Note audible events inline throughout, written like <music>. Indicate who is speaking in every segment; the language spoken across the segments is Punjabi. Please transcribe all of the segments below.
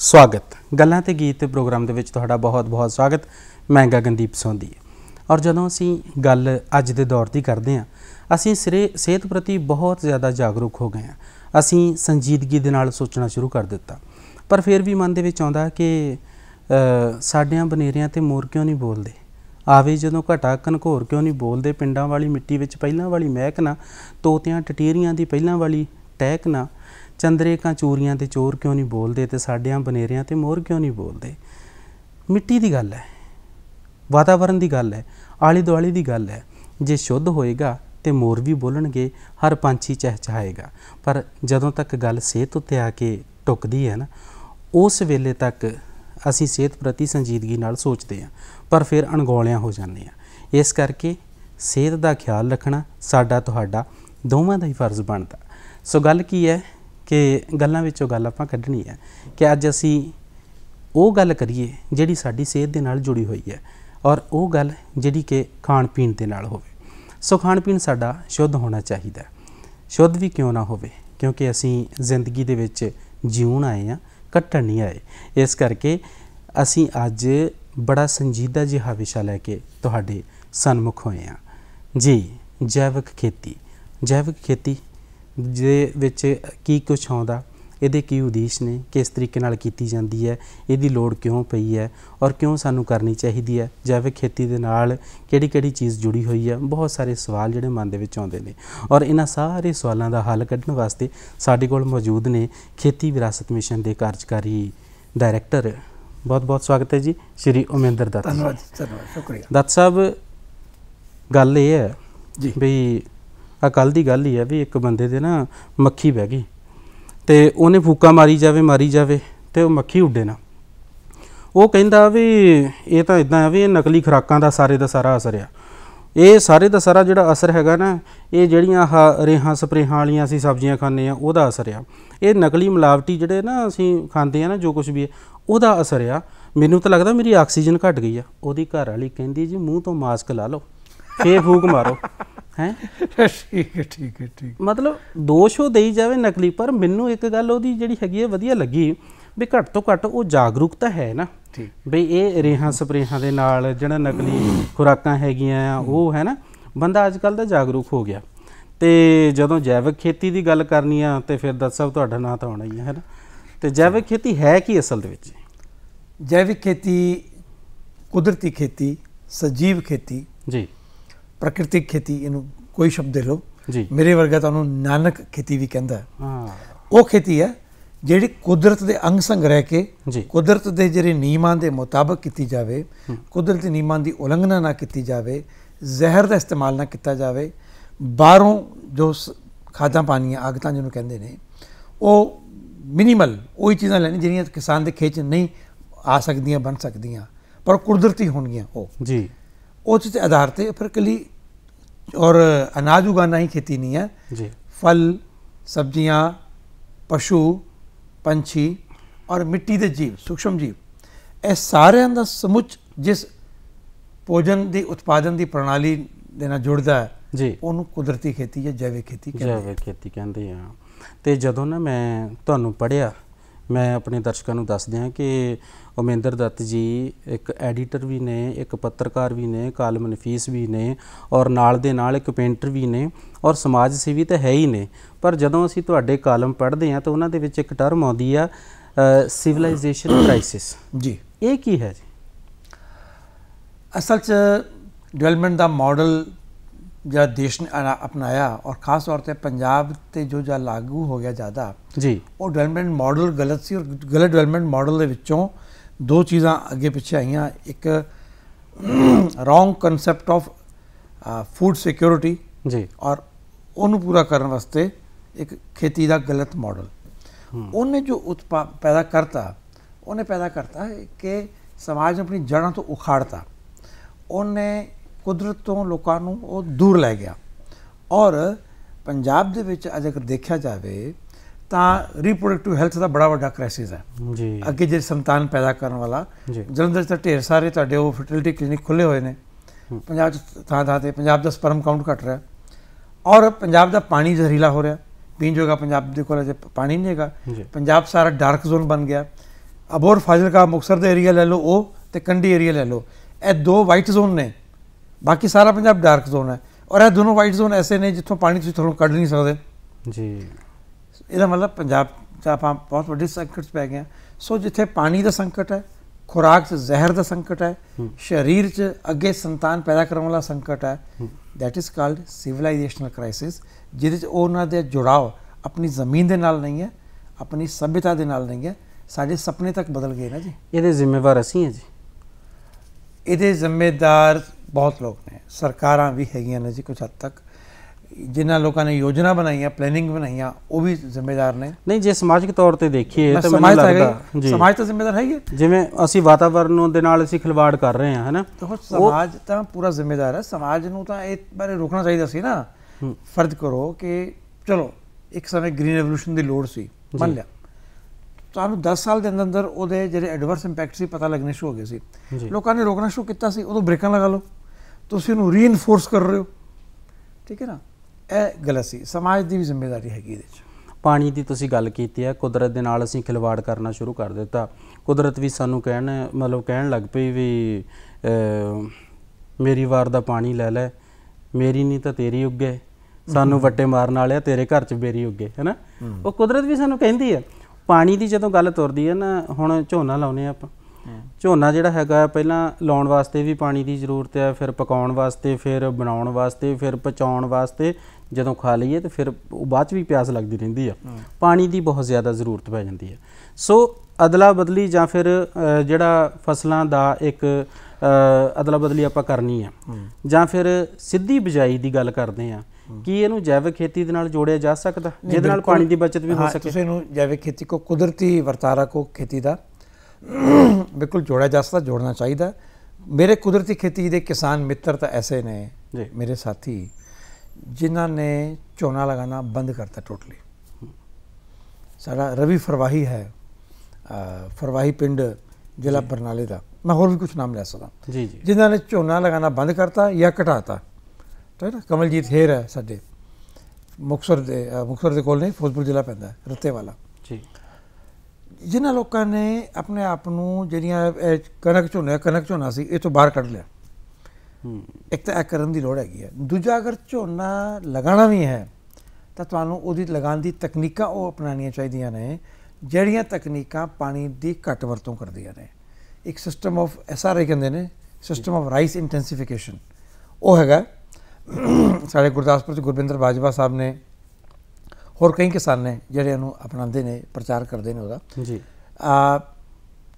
Speaker 1: ਸਵਾਗਤ ਗੱਲਾਂ ਤੇ ਗੀਤ ਪ੍ਰੋਗਰਾਮ ਦੇ ਵਿੱਚ ਤੁਹਾਡਾ ਬਹੁਤ-ਬਹੁਤ ਸਵਾਗਤ ਮੈਂ ਗਗਨਦੀਪ ਸੋਂਦੀ ਔਰ ਜਦੋਂ ਅਸੀਂ ਗੱਲ ਅੱਜ ਦੇ ਦੌਰ ਦੀ ਕਰਦੇ ਹਾਂ ਅਸੀਂ ਸਿਰੇ ਸਿਹਤ ਪ੍ਰਤੀ ਬਹੁਤ ਜ਼ਿਆਦਾ ਜਾਗਰੂਕ ਹੋ ਗਏ ਹਾਂ ਅਸੀਂ ਸੰਜੀਦਗੀ ਦੇ ਨਾਲ ਸੋਚਣਾ ਸ਼ੁਰੂ ਕਰ ਦਿੱਤਾ ਪਰ ਫਿਰ ਵੀ ਮਨ ਦੇ ਵਿੱਚ ਆਉਂਦਾ ਕਿ ਸਾਡਿਆਂ ਬਨੇਰਿਆਂ ਤੇ ਮੋਰ ਕਿਉਂ ਨਹੀਂ ਬੋਲਦੇ ਆਵੇ ਜਦੋਂ ਘਟਾ ਕਨਕੋਰ ਕਿਉਂ ਨਹੀਂ ਬੋਲਦੇ ਪਿੰਡਾਂ ਵਾਲੀ ਮਿੱਟੀ ਵਿੱਚ ਪਹਿਲਾਂ ਵਾਲੀ ਮਹਿਕ ਨਾ ਤੋਤਿਆਂ ਟਟੇਰੀਆਂ ਦੀ ਪਹਿਲਾਂ ਵਾਲੀ ਨਾ ਚੰਦਰੇ ਕਾਂ ਚੂਰੀਆਂ ਤੇ ਚੋਰ ਕਿਉਂ ਨਹੀਂ ਬੋਲਦੇ ਤੇ ਸਾਡਿਆਂ ਬਨੇਰਿਆਂ ਤੇ ਮੋਰ ਕਿਉਂ ਨਹੀਂ ਬੋਲਦੇ ਮਿੱਟੀ ਦੀ ਗੱਲ ਹੈ ਵਾਤਾਵਰਨ ਦੀ ਗੱਲ ਹੈ ਆਲੀ ਦੁਆਲੀ ਦੀ ਗੱਲ ਹੈ ਜੇ ਸ਼ੁੱਧ ਹੋਏਗਾ ਤੇ ਮੋਰ ਵੀ ਬੋਲਣਗੇ ਹਰ ਪੰਛੀ ਚਹਿਚਾਏਗਾ ਪਰ ਜਦੋਂ ਤੱਕ ਗੱਲ ਸਿਹਤ ਉੱਤੇ ਆ ਕੇ ਟੁੱਕਦੀ ਹੈ ਨਾ ਉਸ ਵੇਲੇ ਤੱਕ ਅਸੀਂ ਸਿਹਤ ਪ੍ਰਤੀ ਸੰਜੀਦਗੀ ਨਾਲ ਸੋਚਦੇ ਹਾਂ ਪਰ ਫਿਰ ਅਣਗੌਲਿਆਂ ਹੋ ਜਾਂਦੇ ਆ ਇਸ ਕਰਕੇ ਸਿਹਤ ਦਾ ਖਿਆਲ ਰੱਖਣਾ ਸਾਡਾ ਤੁਹਾਡਾ ਦੋਵਾਂ ਦਾ ਹੀ ਫਰਜ਼ ਬਣਦਾ ਸੋ ਗੱਲ ਕੀ ਹੈ ਕਿ ਗੱਲਾਂ ਵਿੱਚੋਂ ਗੱਲ ਆਪਾਂ ਕੱਢਣੀ ਹੈ ਕਿ ਅੱਜ ਅਸੀਂ ਉਹ ਗੱਲ ਕਰੀਏ ਜਿਹੜੀ ਸਾਡੀ ਸਿਹਤ ਦੇ ਨਾਲ ਜੁੜੀ ਹੋਈ ਹੈ ਔਰ ਉਹ ਗੱਲ ਜਿਹੜੀ ਕਿ ਖਾਣ ਪੀਣ ਦੇ ਨਾਲ ਹੋਵੇ ਸੋ ਖਾਣ ਪੀਣ ਸਾਡਾ ਸ਼ੁੱਧ ਹੋਣਾ ਚਾਹੀਦਾ ਸ਼ੁੱਧ ਵੀ ਕਿਉਂ ਨਾ ਹੋਵੇ ਕਿਉਂਕਿ ਅਸੀਂ ਜ਼ਿੰਦਗੀ ਦੇ ਵਿੱਚ ਜਿਉਣ ਆਏ ਆ ਕੱਟਣ ਨਹੀਂ ਆਏ ਇਸ ਕਰਕੇ ਅਸੀਂ ਅੱਜ ਬੜਾ ਸੰਜੀਦਾ ਜਿਹਾ ਵਿਸ਼ਾ ਲੈ ਕੇ ਤੁਹਾਡੇ ਸਨਮੁਖ ਹੋਏ ਆ ਜੀ ਜੈਵਿਕ ਖੇਤੀ ਜੈਵਿਕ ਖੇਤੀ ਦੇ ਵਿੱਚ ਕੀ ਕੁਝ ਆਉਂਦਾ ਇਹਦੇ ਕੀ ਉਦੇਸ਼ ਨੇ ਕਿਸ ਤਰੀਕੇ ਨਾਲ ਕੀਤੀ ਜਾਂਦੀ ਹੈ ਇਹਦੀ ਲੋੜ ਕਿਉਂ ਪਈ ਹੈ ਔਰ ਕਿਉਂ ਸਾਨੂੰ ਕਰਨੀ ਚਾਹੀਦੀ ਹੈ ਜੈਵਿਕ ਖੇਤੀ ਦੇ ਨਾਲ ਕਿਹੜੀ-ਕਿਹੜੀ ਚੀਜ਼ ਜੁੜੀ ਹੋਈ ਹੈ ਬਹੁਤ ਸਾਰੇ ਸਵਾਲ ਜਿਹੜੇ ਮਨ ਦੇ ਵਿੱਚ ਆਉਂਦੇ ਨੇ ਔਰ ਇਹਨਾਂ ਸਾਰੇ ਸਵਾਲਾਂ ਦਾ ਹੱਲ ਕੱਢਣ ਵਾਸਤੇ ਸਾਡੇ ਕੋਲ ਮੌਜੂਦ ਨੇ ਖੇਤੀ ਵਿਰਾਸਤ ਮਿਸ਼ਨ ਦੇ ਕਾਰਜਕਾਰੀ ਡਾਇਰੈਕਟਰ ਬਹੁਤ ਬਹੁਤ ਸਵਾਗਤ ਹੈ ਜੀ ਸ਼੍ਰੀ ਉਮੇਂਦਰ ਦੱਤ ਧੰਨਵਾਦ ਧੰਨਵਾਦ ਸ਼ੁਕਰੀਆ ਦੱਤ ਸਾਹਿਬ ਗੱਲ ਇਹ ਹੈ ਜੀ ਵੀ ਆ ਕੱਲ ਦੀ ਗੱਲ ਹੀ ਹੈ ਵੀ ਇੱਕ ਬੰਦੇ ਦੇ ਨਾ ਮੱਖੀ ਬਹਿ ਗਈ ਤੇ ਉਹਨੇ ਫੂਕਾ ਮਾਰੀ ਜਾਵੇ ਮਾਰੀ ਜਾਵੇ ਤੇ ਉਹ ਮੱਖੀ ਉੱਡੇ ਨਾ ਉਹ ਕਹਿੰਦਾ ਵੀ ਇਹ ਤਾਂ ਇਦਾਂ ਹੈ ਵੀ ਇਹ ਨਕਲੀ ਖਰਾਕਾਂ ਦਾ ਸਾਰੇ ਦਾ ਸਾਰਾ ਅਸਰ ਆ ਇਹ ਸਾਰੇ ਦਾ ਸਾਰਾ ਜਿਹੜਾ ਅਸਰ ਹੈਗਾ ਨਾ ਇਹ ਜਿਹੜੀਆਂ ਆਹ ਰੇਹਾਂ ਸਪਰੇਹਾਂ ਵਾਲੀਆਂ ਅਸੀਂ ਸਬਜ਼ੀਆਂ ਖਾਂਦੇ ਆ ਉਹਦਾ ਅਸਰ ਆ ਇਹ ਨਕਲੀ ਮਿਲਾਵਟੀ ਜਿਹੜੇ ਨਾ ਅਸੀਂ ਖਾਂਦੇ ਆ ਨਾ ਜੋ ਕੁਝ ਵੀ ਉਹਦਾ ਅਸਰ ਆ ਮੈਨੂੰ ਤਾਂ ਲੱਗਦਾ ਮੇਰੀ ਆਕਸੀਜਨ ਘਟ ਗਈ ਆ ਉਹਦੀ ਘਰ ਵਾਲੀ ਕਹਿੰਦੀ ਜੀ ਮੂੰਹ ਤੋਂ ਮਾਸਕ ਲਾ ਲਓ ਫੇਰ ਫੂਕ ਮਾਰੋ ਹੈ ਠੀਕ ਹੈ ਠੀਕ ਹੈ ਠੀਕ ਮਤਲਬ ਦੋਸ਼ ਉਹ ਦੇਈ ਜਾਵੇ ਨਕਲੀ ਪਰ ਮੈਨੂੰ ਇੱਕ ਗੱਲ ਉਹਦੀ ਜਿਹੜੀ ਹੈਗੀ ਹੈ ਵਧੀਆ ਲੱਗੀ ਵੀ ਘੱਟ ਤੋਂ ਘੱਟ ਉਹ ਜਾਗਰੂਕਤਾ ਹੈ ਨਾ ਵੀ ਇਹ ਰੇਹਾਂ ਸਪਰੇਹਾਂ ਦੇ ਨਾਲ ਜਿਹੜਾ ਨਕਲੀ ਖੁਰਾਕਾਂ ਹੈਗੀਆਂ ਆ ਉਹ ਹੈ ਨਾ ਬੰਦਾ ਅੱਜ ਕੱਲ ਦਾ ਜਾਗਰੂਕ ਹੋ ਗਿਆ ਤੇ ਜਦੋਂ ਜੈਵਿਕ ਖੇਤੀ ਦੀ ਗੱਲ ਕਰਨੀ ਆ ਤੇ ਫਿਰ ਦੱਸ ਸਭ ਤੁਹਾਡਾ ਨਾਂ ਤਾਂ ਆਉਣਾ ਹੀ ਹੈ ਨਾ ਤੇ ਜੈਵਿਕ ਖੇਤੀ ਹੈ ਕੀ ਅਸਲ ਦੇ ਵਿੱਚ ਜੈਵਿਕ ਖੇਤੀ ਕੁਦਰਤੀ ਖੇਤੀ ਸਜੀਵ ਖੇਤੀ ਜੀ ਪ੍ਰਕਿਰਤਿਕ ਖੇਤੀ
Speaker 2: ਇਹਨੂੰ ਕੋਈ ਸ਼ਬਦ ਦੇ ਲਓ ਜੀ ਮੇਰੇ ਵਰਗਾ ਤੁਹਾਨੂੰ ਨਾਨਕ ਖੇਤੀ ਵੀ ਕਹਿੰਦਾ ਹਾਂ ਉਹ ਖੇਤੀ ਹੈ ਜਿਹੜੀ ਕੁਦਰਤ ਦੇ ਅੰਗ ਸੰਗ ਰਹਿ ਕੇ ਕੁਦਰਤ ਦੇ ਜਿਹੜੇ ਨਿਯਮਾਂ ਦੇ ਮੁਤਾਬਕ ਕੀਤੀ ਜਾਵੇ ਕੁਦਰਤ ਦੇ ਨਿਯਮਾਂ ਦੀ ਉਲੰਘਣਾ ਨਾ ਕੀਤੀ ਜਾਵੇ ਜ਼ਹਿਰ ਦਾ ਇਸਤੇਮਾਲ ਨਾ ਕੀਤਾ ਜਾਵੇ ਬਾਹਰੋਂ ਜੋ ਖਾਦਾਂ ਪਾਣੀਆਂ ਆਗਤਾਂ ਜਿਹਨੂੰ ਕਹਿੰਦੇ ਨੇ ਉਹ ਮਿਨੀਮਲ ਉਹੀ ਚੀਜ਼ਾਂ ਲੈਣੀ ਜਿਹੜੀਆਂ ਕਿਸਾਨ ਦੇ ਖੇਤ ਨਹੀਂ ਆ ਸਕਦੀਆਂ ਬਣ ਸਕਦੀਆਂ ਪਰ ਕੁਦਰਤੀ ਹੋਣਗੀਆਂ ਉਹ ਜੀ ਉਹ ਚੀਜ਼ ਆਧਾਰ ਤੇ ਫਿਰ ਕਲੀ ਔਰ ਅਨਾਜ ਉਗਾਣਾ ਹੀ ਖੇਤੀ ਨਹੀਂ ਹੈ ਜੀ ਫਲ ਸਬਜ਼ੀਆਂ ਪਸ਼ੂ ਪੰਛੀ ਔਰ ਮਿੱਟੀ ਦੇ ਜੀਵ ਸੂਖਸ਼ਮ ਜੀਵ ਇਹ ਸਾਰਿਆਂ ਦਾ ਸਮੁੱਚ ਜਿਸ ਭੋਜਨ ਦੀ ਉਤਪਾਦਨ ਦੀ ਪ੍ਰਣਾਲੀ ਦੇ ਨਾਲ ਜੁੜਦਾ ਹੈ
Speaker 1: ਜੀ ਉਹਨੂੰ ਕੁਦਰਤੀ ਖੇਤੀ ਜਾਂ ਜੈਵਿਕ ਖੇਤੀ ਕਹਿੰਦੇ ਆ ਜੈਵਿਕ ਖੇਤੀ ਕਹਿੰਦੇ ਆ ਤੇ ਜਦੋਂ ਨਾ ਮੈਂ ਤੁਹਾਨੂੰ ਪੜਿਆ ਮੈਂ ਆਪਣੇ ਦਰਸ਼ਕਾਂ ਨੂੰ ਦੱਸ ਦਿਆਂ ਕਿ ਉਮੇਂਦਰ ਦੱਤ ਜੀ ਇੱਕ ਐਡੀਟਰ ਵੀ ਨੇ ਇੱਕ ਪੱਤਰਕਾਰ ਵੀ ਨੇ ਕਾਲਮ ਨਫੀਸ ਵੀ ਨੇ ਔਰ ਨਾਲ ਦੇ ਨਾਲ ਇੱਕ ਪੇਂਟਰ ਵੀ ਨੇ ਔਰ ਸਮਾਜ ਸੇਵੀ ਤਾਂ ਹੈ ਹੀ ਨੇ ਪਰ ਜਦੋਂ ਅਸੀਂ ਤੁਹਾਡੇ ਕਾਲਮ ਪੜ੍ਹਦੇ ਹਾਂ ਤਾਂ ਉਹਨਾਂ ਦੇ ਵਿੱਚ ਇੱਕ ਟਰਮ ਆਉਂਦੀ ਆ ਸਿਵਲਾਈਜੇਸ਼ਨ ਕ੍ਰਾਈਸਿਸ ਜੀ ਇਹ ਕੀ ਹੈ ਜੀ ਅਸਲ 'ਚ ਡਿਵੈਲਪਮੈਂਟ ਦਾ ਮਾਡਲ ਜਿਹੜਾ
Speaker 2: ਦੇਸ਼ ਨੇ ਅਪਣਾਇਆ ਔਰ ਖਾਸ ਤੌਰ ਤੇ ਪੰਜਾਬ ਤੇ ਜੋ ਜਾ ਲਾਗੂ ਹੋ ਗਿਆ ਜ਼ਿਆਦਾ ਜੀ ਉਹ ਡਿਵੈਲਪਮੈਂਟ ਮਾਡਲ ਗਲਤ ਸੀ ਔਰ ਗਲਤ ਡਿਵੈਲਪਮੈਂਟ ਮਾਡਲ ਦੇ ਵਿੱਚੋਂ ਦੋ ਚੀਜ਼ਾਂ ਅੱਗੇ ਪਿੱਛੇ ਆਈਆਂ ਇੱਕ wrong concept of food security ਜੀ ਔਰ ਉਹਨੂੰ ਪੂਰਾ ਕਰਨ ਵਾਸਤੇ ਇੱਕ ਖੇਤੀ ਦਾ ਗਲਤ ਮਾਡਲ ਉਹਨੇ ਜੋ ਉਤਪਾ ਪੈਦਾ ਕਰਤਾ ਉਹਨੇ ਪੈਦਾ ਕਰਤਾ ਕਿ ਸਮਾਜ ਨੂੰ ਆਪਣੀ ਜੜ੍ਹਾਂ ਤੋਂ ਉਖਾੜਤਾ ਉਹਨੇ ਕੁਦਰਤ ਤੋਂ ਲੋਕਾਂ ਨੂੰ ਉਹ ਦੂਰ ਲੈ ਗਿਆ ਔਰ ਪੰਜਾਬ ਦੇ ਵਿੱਚ ਅਜੇ ਦੇਖਿਆ ਜਾਵੇ ਤਾਂ ਰੀਪਰੋਡਕਟਿਵ ਹੈਲਥ ਦਾ ਬੜਾ ਵੱਡਾ ਕ੍ਰਾਈਸਿਸ ਹੈ ਜੀ ਅੱਗੇ ਜੇ ਸੰਤਾਨ ਪੈਦਾ ਕਰਨ ਵਾਲਾ ਜਲੰਧਰ ਦੇ ਢੇਰ ਸਾਰੇ ਤੁਹਾਡੇ ਉਹ ਫਰਟੀਲਿਟੀ ਕਲੀਨਿਕ ਖੁੱਲੇ ਹੋਏ ਨੇ ਪੰਜਾਬ ਚ ਥਾਂ ਥਾਂ ਤੇ ਪੰਜਾਬ ਦਾ ਸਪਰਮ ਕਾਊਂਟ ਘਟ ਰਿਹਾ ਔਰ ਪੰਜਾਬ ਦਾ ਪਾਣੀ ਜ਼ਹਿਰੀਲਾ ਹੋ ਰਿਹਾ ਪੀਣ ਜੋਗਾ ਪੰਜਾਬ ਦੇ ਕੋਲ ਅਜੇ ਪਾਣੀ ਨਹੀਂ ਹੈਗਾ ਪੰਜਾਬ ਸਾਰਾ ਡਾਰਕ ਜ਼ੋਨ ਬਣ ਗਿਆ ਅਬੋਰ ਫਾਜ਼ਲ ਕਾ ਮੁਕਸਰ ਦੇ ਏਰੀਆ ਲੈ ਲਓ ਉਹ ਤੇ ਕੰਡੀ ਏਰੀਆ ਲੈ ਲਓ ਇਹ ਦੋ ਵਾਈਟ ਜ਼ੋਨ ਨੇ ਬਾਕੀ ਸਾਰਾ ਪੰਜਾਬ ਡਾਰਕ ਜ਼ੋਨ ਹੈ ਔਰ ਇਹ ਦੋਨੋਂ ਵਾਈਟ ਜ਼ੋਨ ਐਸੇ ਨੇ ਜਿੱਥੋਂ ਪਾਣੀ ਤੁਸੀਂ ਥੋੜੋਂ ਕੱਢ ਨਹੀਂ ਸਕਦੇ ਜੀ ਇਹਦਾ ਮਤਲਬ ਪੰਜਾਬ ਚ ਆਪਾਂ ਬਹੁਤ ਵੱਡੇ ਸੰਕਟ 'ਚ ਪੈ ਗਏ ਸੋ ਜਿੱਥੇ ਪਾਣੀ ਦਾ ਸੰਕਟ ਹੈ ਖੁਰਾਕ 'ਚ ਜ਼ਹਿਰ ਦਾ ਸੰਕਟ ਹੈ ਸਰੀਰ 'ਚ ਅੱਗੇ ਸੰਤਾਨ ਪੈਦਾ ਕਰਨ ਵਾਲਾ ਸੰਕਟ ਹੈ that is called civilisational crisis ਜਿਹਦੇ 'ਚ ਉਹਨਾਂ ਦੇ ਜੁੜਾਵ ਆਪਣੀ ਜ਼ਮੀਨ ਦੇ ਨਾਲ ਨਹੀਂ ਹੈ ਆਪਣੀ ਸਭਿਤਾ ਦੇ ਨਾਲ ਨਹੀਂ ਹੈ ਸਾਡੇ ਸੁਪਨੇ ਤੱਕ ਬਦਲ ਗਏ ਨਾ ਜੀ
Speaker 1: ਇਹਦੇ ਜ਼ਿੰਮੇਵਾਰ ਅਸੀਂ ਹਾਂ ਜੀ
Speaker 2: ਇਹਦੇ ਜ਼ਿੰਮੇਦਾਰ ਬਹੁਤ ਲੋਕ ਨੇ ਸਰਕਾਰਾਂ ਵੀ ਹੈਗੀਆਂ ਨੇ ਜੀ ਕੁਝ ਹੱਦ ਤੱਕ ਜਿਨ੍ਹਾਂ ਲੋਕਾਂ ਨੇ ਯੋਜਨਾ ਬਣਾਈਆਂ ਪਲੈਨਿੰਗ ਬਣਾਈਆਂ ਉਹ ਵੀ ਜ਼ਿੰਮੇਦਾਰ ਨੇ
Speaker 1: ਨਹੀਂ ਜੇ ਸਮਾਜਿਕ ਤੌਰ ਤੇ ਦੇਖੀਏ ਤਾਂ ਮੈਨੂੰ ਲੱਗਦਾ ਜੀ ਸਮਾਜ ਤਾਂ ਜ਼ਿੰਮੇਦਾਰ ਹੈ ਹੀ ਜਿਵੇਂ ਅਸੀਂ ਵਾਤਾਵਰਣ ਦੇ ਨਾਲ ਅਸੀਂ ਖਿਲਵਾੜ ਕਰ ਰਹੇ ਹਾਂ ਹੈਨਾ ਤਾਂ
Speaker 2: ਸਮਾਜ ਤਾਂ ਪੂਰਾ ਜ਼ਿੰਮੇਦਾਰ ਹੈ ਸਮਾਜ ਨੂੰ ਤਾਂ ਇਹ ਬਾਰੇ ਰੋਕਣਾ ਚਾਹੀਦਾ ਸੀ ਨਾ ਫਰਜ਼ ਕਰੋ ਕਿ ਚਲੋ ਇੱਕ ਸਮੇਂ ਗ੍ਰੀਨ ਰੈਵੋਲੂਸ਼ਨ ਦੀ ਲੋੜ ਸੀ ਮੰਨ ਲਿਆ ਤੁਹਾਨੂੰ 10 ਸਾਲ ਦੇ ਅੰਦਰ ਅੰਦਰ ਉਹਦੇ ਜਿਹੜੇ ਐਡਵਰਸ ਇੰਪੈਕਟ ਸੀ ਪਤਾ ਲੱਗਣੇ ਸ਼ੁਰੂ ਹੋ ਗਏ ਸੀ ਲੋਕਾਂ ਨੇ ਰੋਕਣਾ ਸ਼ੁਰੂ ਕੀਤਾ ਸੀ ਉਦੋਂ ਬ੍ਰੇਕਾਂ ਲਗਾ ਲਓ ਤੁਸੀਂ ਉਹਨੂੰ ਰੀਇਨਫੋਰਸ ਕਰ ਰਹੇ ਹੋ ਠੀਕ ਹੈ ਨਾ
Speaker 1: ਇਹ ਗਲਤ ਸੀ ਸਮਾਜ ਦੀ ਵੀ ਜ਼ਿੰਮੇਵਾਰੀ ਹੈਗੀ ਇਹਦੇ ਚ ਪਾਣੀ ਦੀ ਤੁਸੀਂ ਗੱਲ ਕੀਤੀ ਹੈ ਕੁਦਰਤ ਦੇ ਨਾਲ ਅਸੀਂ ਖਿਲਵਾੜ ਕਰਨਾ ਸ਼ੁਰੂ ਕਰ ਦਿੱਤਾ ਕੁਦਰਤ ਵੀ ਸਾਨੂੰ ਕਹਿਣ ਮਤਲਬ ਕਹਿਣ ਲੱਗ ਪਈ ਵੀ ਮੇਰੀ ਵਾਰ ਦਾ ਪਾਣੀ ਲੈ ਲੈ ਮੇਰੀ ਨਹੀਂ ਤਾਂ ਤੇਰੀ ਉੱਗੇ ਸਾਨੂੰ ਵੱਟੇ ਮਾਰਨ ਵਾਲਿਆ ਤੇਰੇ ਘਰ 'ਚ ਬੇਰੀ ਉੱਗੇ ਹੈਨਾ ਉਹ ਕੁਦਰਤ ਵੀ ਸਾਨੂੰ ਕਹਿੰਦੀ ਹੈ ਪਾਣੀ ਦੀ ਜਦੋਂ ਗੱਲ ਤੁਰਦੀ ਹੈ ਨਾ ਹੁਣ ਝੋਨਾ ਲਾਉਨੇ ਆਪਾਂ ਝੋਨਾ ਜਿਹੜਾ ਹੈਗਾ ਪਹਿਲਾਂ ਲਾਉਣ ਵਾਸਤੇ ਵੀ ਪਾਣੀ ਦੀ ਜ਼ਰੂਰਤ ਹੈ ਫਿਰ ਪਕਾਉਣ ਵਾਸਤੇ ਫਿਰ ਬਣਾਉਣ ਵਾਸਤੇ ਫਿਰ ਪਚਾਉਣ ਵਾਸਤੇ ਜਦੋਂ ਖਾ ਲਈਏ ਤੇ ਫਿਰ ਉਹ ਬਾਅਦ ਚ ਵੀ ਪਿਆਸ ਲੱਗਦੀ ਰਹਿੰਦੀ ਆ ਪਾਣੀ ਦੀ ਬਹੁਤ ਜ਼ਿਆਦਾ ਜ਼ਰੂਰਤ ਪੈ ਜਾਂਦੀ ਆ ਸੋ ਅਦਲਾ ਬਦਲੀ ਜਾਂ ਫਿਰ ਜਿਹੜਾ ਫਸਲਾਂ ਦਾ ਇੱਕ ਅਦਲਾ ਬਦਲੀ ਆਪਾਂ ਕਰਨੀ ਆ ਜਾਂ ਫਿਰ ਸਿੱਧੀ ਬਜਾਈ ਦੀ ਗੱਲ ਕਰਦੇ ਆ ਕੀ ਇਹਨੂੰ ਜੈਵਿਕ ਖੇਤੀ ਦੇ ਨਾਲ ਜੋੜਿਆ ਜਾ ਸਕਦਾ ਜਿਹਦੇ ਨਾਲ ਪਾਣੀ ਦੀ ਬਚਤ ਵੀ ਹੋ ਸਕੇ ਤੁਸੀਂ ਇਹਨੂੰ ਜੈਵਿਕ
Speaker 2: ਖੇਤੀ ਕੋ ਕੁਦਰਤੀ ਵਰਤਾਰਾ ਕੋ ਖੇਤੀ ਦਾ <coughs> ਬਿਲਕੁਲ ਜੋੜਿਆ ਜਾ ਸਕਦਾ ਜੋੜਨਾ ਚਾਹੀਦਾ ਮੇਰੇ ਕੁਦਰਤੀ ਖੇਤੀ ਦੇ ਕਿਸਾਨ ਮਿੱਤਰ ਤਾਂ ਐਸੇ ਨੇ ਮੇਰੇ ਸਾਥੀ ਜਿਨ੍ਹਾਂ ਨੇ ਝੋਨਾ ਲਗਾਉਣਾ ਬੰਦ ਕਰਤਾ ਟੋਟਲੀ ਸਾਡਾ ਰਵੀ ਫਰਵਾਹੀ ਹੈ ਫਰਵਾਹੀ ਪਿੰਡ ਜ਼ਿਲ੍ਹਾ ਬਰਨਾਲੇ ਦਾ ਮੈਂ ਹੋਰ ਵੀ ਕੁਝ ਨਾਮ ਲੈ ਸਕਦਾ ਜੀ ਜੀ ਜਿਨ੍ਹਾਂ ਨੇ ਝੋਨਾ ਲਗਾਉਣਾ ਬੰਦ ਕਰਤਾ ਜਾਂ ਘਟਾਤਾ ਠੀਕ ਹੈ ਕਮਲਜੀਤ ਹੇਰ ਹੈ ਸਾਡੇ ਮੁਕਸਰ ਦੇ ਮੁਕਸਰ ਦੇ ਕੋਲ ਨਹੀਂ ਫੋਜ਼ਪੁਰ ਜ਼ਿਲ੍ਹਾ ਪੈਂਦਾ ਰੱਤੇ ਵਾਲਾ ਜੀ ਜਿਨ੍ਹਾਂ ਲੋਕਾਂ ਨੇ ਆਪਣੇ ਆਪ ਨੂੰ ਜਿਹੜੀਆਂ ਕਣਕ ਝੋਨਾ ਕਣਕ ਝੋਨਾ ਸੀ ਇਹ ਤੋਂ ਬਾਹਰ ਕੱਢ ਲਿਆ ਇੱਕ ਤਾਂ ਇਹ ਕਰਨ ਦੀ ਲੋੜ ਹੈਗੀ ਹੈ ਦੂਜਾ ਅਗਰ ਝੋਨਾ ਲਗਾਉਣਾ ਵੀ ਹੈ ਤਾਂ ਤੁਹਾਨੂੰ ਉਹਦੀ ਲਗਾਉਣ ਦੀ ਤਕਨੀਕਾਂ ਉਹ ਅਪਣਾਉਣੀਆਂ ਚਾਹੀਦੀਆਂ ਨੇ ਜਿਹੜੀਆਂ ਤਕਨੀਕਾਂ ਪਾਣੀ ਦੀ ਘੱਟ ਵਰਤੋਂ ਕਰਦੀਆਂ ਨੇ ਇੱਕ ਸਿਸਟਮ ਆਫ ਐਸਆਰਏ ਕਹਿੰਦੇ ਨੇ ਸਿਸਟਮ ਆਫ ਰਾਈਸ ਇੰਟੈਂਸੀਫਿਕੇਸ਼ਨ ਉਹ ਹੈਗਾ ਸਾਡੇ ਗੁਰਦਾਸਪੁਰ ਚ ਗੁਰਬਿੰਦਰ ਬਾਜਵਾ ਸਾਹਿਬ ਨੇ ਹੋਰ ਕਈ ਕਿਸਾਨ ਨੇ ਜਿਹੜੇ ਇਹਨੂੰ ਅਪਣਾਉਂਦੇ ਨੇ ਪ੍ਰਚਾਰ ਕਰਦੇ ਨੇ ਉਹਦਾ ਜੀ ਆ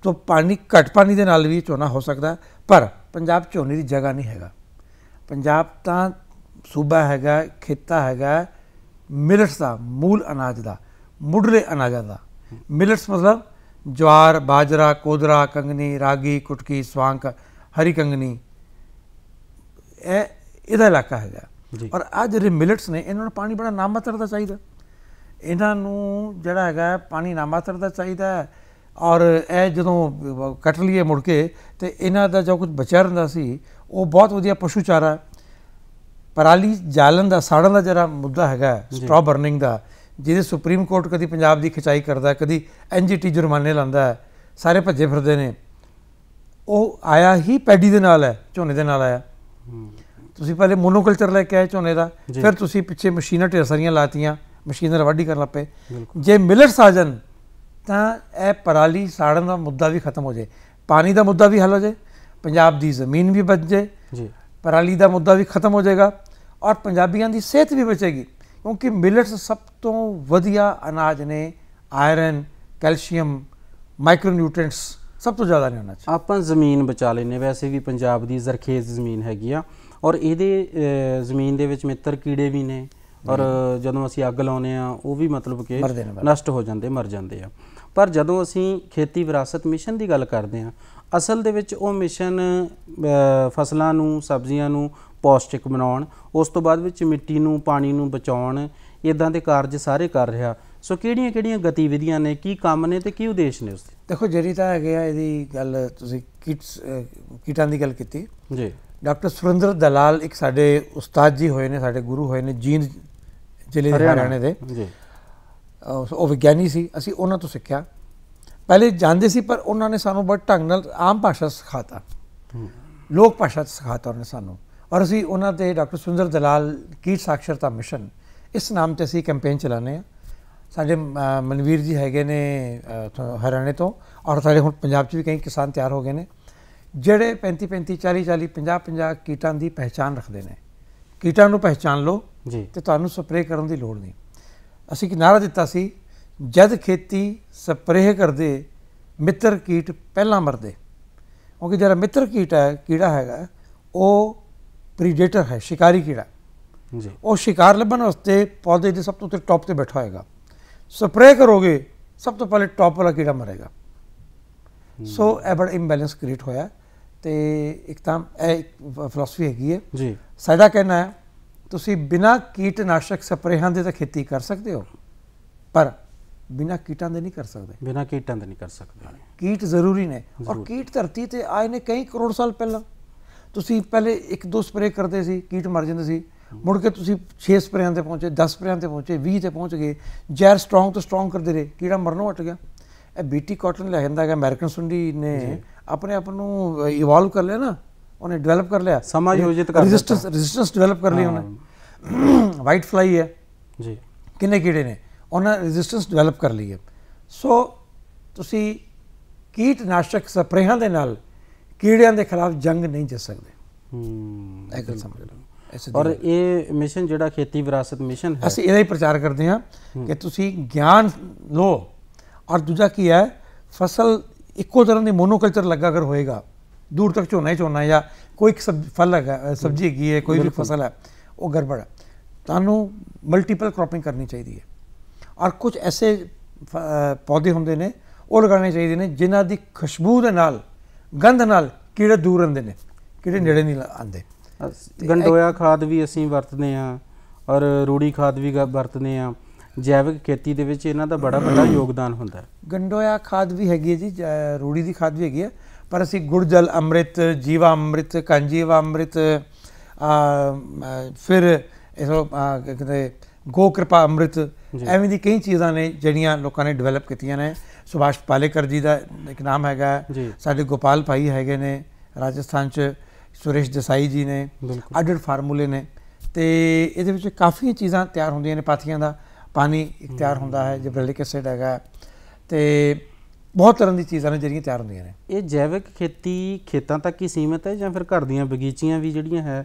Speaker 2: ਤੋਂ ਪਾਣੀ ਘੱਟ ਪਾਣੀ ਦੇ ਨਾਲ ਵੀ ਝੋਨਾ ਹੋ ਸਕਦਾ ਪਰ ਪੰਜਾਬ ਝੋਨੇ ਦੀ ਜਗ੍ਹਾ ਨਹੀਂ ਹੈਗਾ ਪੰਜਾਬ ਤਾਂ ਸੂਬਾ ਹੈਗਾ ਖੇਤਾ ਹੈਗਾ ਮਿਲਟਸ ਦਾ ਮੂਲ ਅਨਾਜ ਦਾ ਮੁੱਢਲੇ ਅਨਾਜ ਦਾ ਮਿਲਟਸ ਮਤਲਬ ਜਵਾਰ ਬਾਜਰਾ ਕੋਦਰਾ ਕੰਗਨੀ ਰਾਗੀ ਕੁਟਕੀ ਸਵਾਂਕ ਹਰੀ ਕੰਗਨੀ ਇਹ ਇਹਦਾ ਇਲਾਕਾ ਹੈਗਾ ਔਰ ਆ ਜਿਹੜੇ ਮਿਲਟਸ ਨੇ ਇਹਨਾਂ ਨੂੰ ਪਾਣੀ ਬੜਾ ਨਾਮਾਤਰ ਦਾ ਚਾਹੀਦਾ ਇਹਨਾਂ ਨੂੰ ਜਿਹੜਾ ਹੈਗਾ ਪਾਣੀ ਨਾਮਾਤਰ ਦਾ ਚਾਹੀਦਾ ਹੈ ਔਰ ਇਹ ਜਦੋਂ ਕੱਟ ਲਈਏ ਮੁੜ ਕੇ ਤੇ ਇਹਨਾਂ ਦਾ ਜੋ ਕੁਝ ਬਚਿਆ ਰਹਿੰਦਾ ਸੀ ਉਹ ਬਹੁਤ ਵਧੀਆ ਪਸ਼ੂ ਚਾਰਾ ਪਰਾਲੀ ਜਾਲਣ ਦਾ ਸਾੜਨ ਦਾ ਜਿਹੜਾ ਮੁੱਦਾ ਹੈਗਾ ਸਟ੍ਰਾ ਬਰਨਿੰਗ ਦਾ ਜਿਹਦੇ ਸੁਪਰੀਮ ਕੋਰਟ ਕਦੀ ਪੰਜਾਬ ਦੀ ਖਿਚਾਈ ਕਰਦਾ ਕਦੀ ਐਨਜੀਟੀ ਜੁਰਮਾਨੇ ਲਾਉਂਦਾ ਸਾਰੇ ਭੱਜੇ ਫਿਰਦੇ ਨੇ ਉਹ ਆਇਆ ਹੀ ਪੈਡੀ ਦੇ ਨਾਲ ਹੈ ਝੋਨੇ ਦੇ ਨਾਲ ਆਇਆ ਤੁਸੀਂ ਪਹਿਲੇ ਮੋਨੋਕਲਚਰ ਲੈ ਕੇ ਆਏ ਝੋਨੇ ਦਾ ਫਿਰ ਤੁਸੀਂ ਪਿੱਛੇ ਮਸ਼ੀਨਾਂ ਢੇਰ ਸਾਰੀਆਂ ਲਾਤੀਆਂ ਮਸ਼ੀਨਾਂ ਨਾਲ ਵਾਢੀ ਕਰਨ ਲੱਪੇ ਜੇ ਮਿਲਟ ਸਾਜਨ ਤਾਂ ਇਹ ਪਰਾਲੀ ਸਾੜਨ ਦਾ ਮੁੱਦਾ ਵੀ ਖਤਮ ਹੋ ਜਾਏ ਪਾਣੀ ਦਾ ਮੁੱਦਾ ਵੀ ਹੱਲ ਹੋ ਜਾਏ ਪੰਜਾਬ ਦੀ ਜ਼ਮੀਨ ਵੀ ਬਚ ਜਾਏ ਜੀ ਪਰਾਲੀ ਦਾ ਮੁੱਦਾ ਵੀ ਖਤਮ ਹੋ ਜਾਏਗਾ ਔਰ ਪੰਜਾਬੀਆਂ ਦੀ ਸਿਹਤ ਵੀ ਬਚੇਗੀ ਕਿਉਂਕਿ ਮਿਲਟਸ ਸਭ ਤੋਂ ਵਧੀਆ ਅਨਾਜ ਨੇ ਆਇਰਨ
Speaker 1: ਕੈਲਸ਼ੀਅਮ ਮਾਈਕਰੋ ਨਿਊਟ੍ਰੀਐਂਟਸ ਸਭ ਤੋਂ ਜ਼ਿਆਦਾ ਨੇ ਉਹਨਾਂ 'ਚ ਆਪਾਂ ਜ਼ਮੀਨ ਬਚਾ ਲੈਨੇ ਵੈਸੇ ਵੀ ਪੰਜਾਬ ਦੀ ਜ਼ਰਖੇਜ਼ ਜ਼ਮੀਨ ਹੈਗੀ ਆ ਔਰ ਇਹਦੇ ਜ਼ਮੀਨ ਦੇ ਵਿੱਚ ਮਿੱਤਰ ਕੀੜੇ ਵੀ ਨੇ ਔਰ ਜਦੋਂ ਅਸੀਂ ਅੱਗ ਲਾਉਨੇ ਆ ਉਹ ਵੀ ਮਤਲਬ ਕਿ ਨਸ਼ਟ ਹੋ ਜਾਂਦੇ ਮਰ ਜਾਂਦੇ ਆ ਪਰ ਜਦੋਂ ਅਸੀਂ ਖੇਤੀ ਵਿਰਾਸਤ ਮਿਸ਼ਨ ਦੀ ਗੱਲ ਕਰਦੇ ਹਾਂ ਅਸਲ ਦੇ ਵਿੱਚ ਉਹ ਮਿਸ਼ਨ ਫਸਲਾਂ ਨੂੰ ਸਬਜ਼ੀਆਂ ਨੂੰ ਪੌਸ਼ਟਿਕ ਬਣਾਉਣ ਉਸ ਤੋਂ ਬਾਅਦ ਵਿੱਚ ਮਿੱਟੀ ਨੂੰ ਪਾਣੀ ਨੂੰ ਬਚਾਉਣ ਇਦਾਂ ਦੇ ਕਾਰਜ ਸਾਰੇ ਕਰ ਰਿਹਾ ਸੋ ਕਿਹੜੀਆਂ-ਕਿਹੜੀਆਂ ਗਤੀਵਿਧੀਆਂ ਨੇ ਕੀ ਕੰਮ ਨੇ ਤੇ ਕੀ ਉਦੇਸ਼ ਨੇ ਉਸ ਦੇ
Speaker 2: ਦੇਖੋ ਜਿਹੜੀ ਤਾਂ ਹੈਗੇ ਆ ਇਹਦੀ ਗੱਲ ਤੁਸੀਂ ਕਿਟਸ ਕੀਟਾਂ ਦੀ ਗੱਲ ਕੀਤੀ ਜੀ ਡਾਕਟਰ ਸੁਰਿੰਦਰ ਦਲਾਲ ਇੱਕ ਸਾਡੇ ਉਸਤਾਦ ਜੀ ਹੋਏ ਨੇ ਸਾਡੇ ਗੁਰੂ ਹੋਏ ਨੇ ਜੀਂਦ ਜ਼ਿਲ੍ਹੇ ਦੇ ਹਰਿਆਣੇ ਦੇ ਜੀ ਉਹ ਵਿਗਿਆਨੀ ਸੀ ਅਸੀਂ ਉਹਨਾਂ ਤੋਂ ਸਿੱਖਿਆ ਪਹਿਲੇ ਜਾਣਦੇ ਸੀ ਪਰ ਉਹਨਾਂ ਨੇ ਸਾਨੂੰ ਬੜਾ ਢੰਗ ਨਾਲ ਆਮ ਭਾਸ਼ਾ ਸਿਖਾਤਾ ਲੋਕ ਭਾਸ਼ਾ ਸਿਖਾਤਾ ਉਹਨੇ ਸਾਨੂੰ ਔਰ ਅਸੀਂ ਉਹਨਾਂ ਤੇ ਡਾਕਟਰ ਸੁੰਦਰ ਦਲਾਲ ਕੀਟ ਸਾਖਰਤਾ ਮਿਸ਼ਨ ਇਸ ਨਾਮ ਤੇ ਅਸੀਂ ਕੈਂਪੇਨ ਚਲਾਣੇ ਆ ਸਾਡੇ ਮਨਵੀਰ ਜੀ ਹੈਗੇ ਨੇ ਹਰਿਆਣੇ ਤੋਂ ਔਰ ਸਾਡੇ ਹੁਣ ਪੰਜਾਬ 'ਚ ਵੀ ਕਈ ਕਿਸਾਨ ਤਿਆਰ ਹੋ ਗਏ ਨੇ ਜਿਹੜੇ 35 35 40 40 50 50 ਕੀਟਾਂ ਦੀ ਪਹਿਚਾਨ ਰੱਖਦੇ ਨੇ ਕੀਟਾਂ ਨੂੰ ਪਹਿਚਾਨ ਲਓ ਜੀ ਤੇ ਤੁਹਾਨੂੰ ਸਪਰੇਅ ਕਰਨ ਦੀ ਲੋੜ ਨਹੀਂ ਅਸੀਂ ਕਿ ਨਾਰਾ ਦਿੱਤਾ ਸੀ ਜਦ ਖੇਤੀ ਸਪਰੇਅ ਕਰਦੇ ਮਿੱਤਰ ਕੀਟ ਪਹਿਲਾਂ ਮਰਦੇ ਕਿਉਂਕਿ ਜਿਹੜਾ ਮਿੱਤਰ ਕੀਟ ਹੈ ਕੀੜਾ ਹੈਗਾ ਉਹ ਪ੍ਰੀਡੇਟਰ ਹੈ ਸ਼ਿਕਾਰੀ ਕੀੜਾ ਜੀ ਉਹ ਸ਼ਿਕਾਰ ਲੱਭਣ ਵਾਸਤੇ ਪੌਦੇ ਦੇ ਸਭ ਤੋਂ ਉੱਤੇ ਟੌਪ ਤੇ ਬੈਠਾ ਹੋਏਗਾ ਸਪਰੇਅ ਕਰੋਗੇ ਸਭ ਤੋਂ ਪਹਿਲੇ ਟੌਪ ਵਾਲਾ ਕੀੜਾ ਮਰੇਗਾ ਸੋ ਇਹ ਬੜਾ ਇੰਬੈਲੈਂਸ ਕ੍ਰੀਏਟ ਹੋਇਆ ਤੇ ਇੱਕ ਤਾਂ ਇਹ ਇੱਕ ਫਲਸਫੀ ਹੈਗੀ ਹੈ ਜੀ ਸਾਡਾ ਕਹਿਣਾ ਹੈ ਤੁਸੀਂ ਬਿਨਾ ਕੀਟਨਾਸ਼ਕ ਸਪਰੇਹਾਂ ਦੇ ਤਾਂ ਖੇਤੀ ਕਰ ਸਕਦੇ ਹੋ ਪਰ ਬਿਨਾ ਕੀਟਾਂ ਦੇ ਨਹੀਂ ਕਰ ਸਕਦੇ ਬਿਨਾ ਕੀਟਾਂ ਦੇ ਨਹੀਂ ਕਰ ਸਕਦੇ ਕੀਟ ਜ਼ਰੂਰੀ ਨੇ ਔਰ ਕੀਟ ਧਰਤੀ ਤੇ ਆਏ ਨੇ ਕਈ ਕਰੋੜ ਸਾਲ ਪਹਿਲਾਂ ਤੁਸੀਂ ਪਹਿਲੇ ਇੱਕ ਦੋ ਸਪਰੇ ਕਰਦੇ ਸੀ ਕੀਟ ਮਰ ਜਾਂਦੇ ਸੀ ਮੁੜ ਕੇ ਤੁਸੀਂ 6 ਸਪਰੇਆਂ ਤੇ ਪਹੁੰਚੇ 10 ਸਪਰੇਆਂ ਤੇ ਪਹੁੰਚੇ 20 ਤੇ ਪਹੁੰਚ ਗਏ ਜੈਰ ਸਟਰੋਂਗ ਤੋਂ ਸਟਰੋਂਗ ਕਰਦੇ ਰਹੇ ਕੀੜਾ ਮਰਨੋਂ ਹਟ ਗਿਆ ਇਹ ਬੀਟੀ ਕਾਟਨ ਲੈ ਜਾਂਦਾ ਹੈ ਅਮਰੀਕਨ ਸੁੰਡੀ ਨੇ ਆਪਣੇ ਆਪ ਨੂੰ ਇਵੋਲਵ ਕਰ ਲਿਆ ਨਾ ਉਹਨੇ ਡਿਵੈਲਪ ਕਰ ਲਿਆ ਸਮਾਯੋਜਿਤ ਕਰ ਰੈਜ਼ਿਸਟੈਂਸ ਰੈਜ਼ਿਸਟੈਂਸ ਡਿਵੈਲਪ ਕਰ ਲਈ ਉਹਨੇ ਵਾਈਟ <clears throat> ਫਲਾਈ ਹੈ ਜੀ ਕਿੰਨੇ ਕੀੜੇ ਨੇ ਉਹਨਾਂ ਰੈਜ਼ਿਸਟੈਂਸ ਡਿਵੈਲਪ ਕਰ ਲਈ ਹੈ ਸੋ ਤੁਸੀਂ ਕੀਟਨਾਸ਼ਕ ਸਪਰੇਹਾਂ ਦੇ ਨਾਲ ਕੀੜਿਆਂ ਦੇ ਖਿਲਾਫ ਜੰਗ ਨਹੀਂ ਜਿੱਤ ਸਕਦੇ ਹੂੰ ਇਹ ਗੱਲ ਸਮਝ ਲਓ
Speaker 1: ਔਰ ਇਹ ਮਿਸ਼ਨ ਜਿਹੜਾ ਖੇਤੀ ਵਿਰਾਸਤ ਮਿਸ਼ਨ ਹੈ ਅਸੀਂ
Speaker 2: ਇਹਦਾ ਹੀ ਪ੍ਰਚਾਰ ਕਰਦੇ ਹਾਂ ਕਿ ਤੁਸੀਂ ਗਿਆਨ ਲੋ ਔਰ ਦੂਜਾ ਕੀ ਹੈ ਫਸਲ ਇੱਕੋ ਤਰ੍ਹਾਂ ਦੀ ਮੋਨੋਕਲਚਰ ਲੱਗਾ ਕਰ ਹੋਏਗਾ ਦੂਰ ਤੱਕ ਝੋਨਾ ਹੀ ਝੋਨਾ ਜਾਂ ਕੋਈ ਫਲ ਹੈ ਸਬਜ਼ੀ ਹੈਗੀ ਹੈ ਕੋਈ ਵੀ ਫਸਲ ਹੈ ਉਹ ਗੜਬੜ ਹੈ ਤੁਹਾਨੂੰ ਮਲਟੀਪਲ ਕ੍ਰੋਪਿੰਗ ਕਰਨੀ ਚਾਹੀਦੀ ਹੈ ਔਰ ਕੁਝ ਐਸੇ ਪੌਦੇ ਹੁੰਦੇ ਨੇ ਉਹ ਲਗਾਉਣੇ ਚਾਹੀਦੇ ਨੇ ਜਿਨ੍ਹਾਂ ਦੀ ਖੁਸ਼ਬੂ ਦੇ ਨਾਲ ਗੰਧ ਨਾਲ ਕੀੜੇ
Speaker 1: ਦੂਰ ਰਹਿੰਦੇ ਨੇ ਕੀੜੇ ਨੇੜੇ ਨਹੀਂ ਆਉਂਦੇ ਗੰਡੋਇਆ ਖਾਦ ਵੀ ਅਸੀਂ ਵਰਤਦੇ ਆ ਔਰ ਰੂੜੀ ਖਾਦ ਵੀ ਵਰਤਦੇ ਆ ਜੈਵਿਕ ਖੇਤੀ ਦੇ ਵਿੱਚ ਇਹਨਾਂ ਦਾ ਬੜਾ ਵੱਡਾ <coughs> ਯੋਗਦਾਨ ਹੁੰਦਾ ਹੈ ਗੰਡੋਇਆ ਖਾਦ ਵੀ ਹੈਗੀ ਹੈ ਜੀ ਰੂੜੀ ਦੀ ਖਾਦ ਵੀ ਹੈਗੀ ਹੈ ਪਰ ਅਸੀਂ ਗੁਰਜਲ ਅੰਮ੍ਰਿਤ
Speaker 2: ਜੀਵਾ ਅੰਮ੍ਰਿਤ ਕੰਜੀਵਾ ਅੰਮ੍ਰਿਤ ਫਿਰ ਇਹੋ ਕਿਤੇ ਗੋ ਕਿਰਪਾ ਅੰਮ੍ਰਿਤ ਐਵੇਂ ਦੀ ਕਈ ਚੀਜ਼ਾਂ ਨੇ ਜਿਹੜੀਆਂ ਲੋਕਾਂ ਨੇ ਡਿਵੈਲਪ ਕੀਤੀਆਂ ਨੇ ਸੁਭਾਸ਼ ਪਾਲੇਕਰ ਜੀ ਦਾ ਇੱਕ ਨਾਮ ਹੈਗਾ ਸਾਡੇ ਗੋਪਾਲ ਭਾਈ ਹੈਗੇ ਨੇ ਰਾਜਸਥਾਨ 'ਚ ਸੁਰੇਸ਼ ਦਸਾਈ ਜੀ ਨੇ ਅਡਰ ਫਾਰਮੂਲੇ ਨੇ ਤੇ ਇਹਦੇ ਵਿੱਚ ਕਾਫੀ ਚੀਜ਼ਾਂ ਤਿਆਰ ਹੁੰਦੀਆਂ ਨੇ ਪਾਥੀਆਂ ਦਾ ਪਾਣੀ ਤਿਆਰ ਹੁੰਦਾ ਹੈ ਜਿਬਰਲਿਕ ਐਸਿਡ ਹੈਗਾ ਤੇ ਬਹੁਤ ਤਰ੍ਹਾਂ ਦੀ ਚੀਜ਼ਾਂ ਨੇ ਜਿਹੜੀਆਂ ਤਿਆਰ ਹੁੰਦੀਆਂ ਨੇ
Speaker 1: ਇਹ ਜੈਵਿਕ ਖੇਤੀ ਖੇਤਾਂ ਤੱਕ ਹੀ ਸੀਮਿਤ ਹੈ ਜਾਂ ਫਿਰ ਘਰ ਦੀਆਂ ਬਗੀਚੀਆਂ ਵੀ ਜਿਹੜੀਆਂ ਹੈ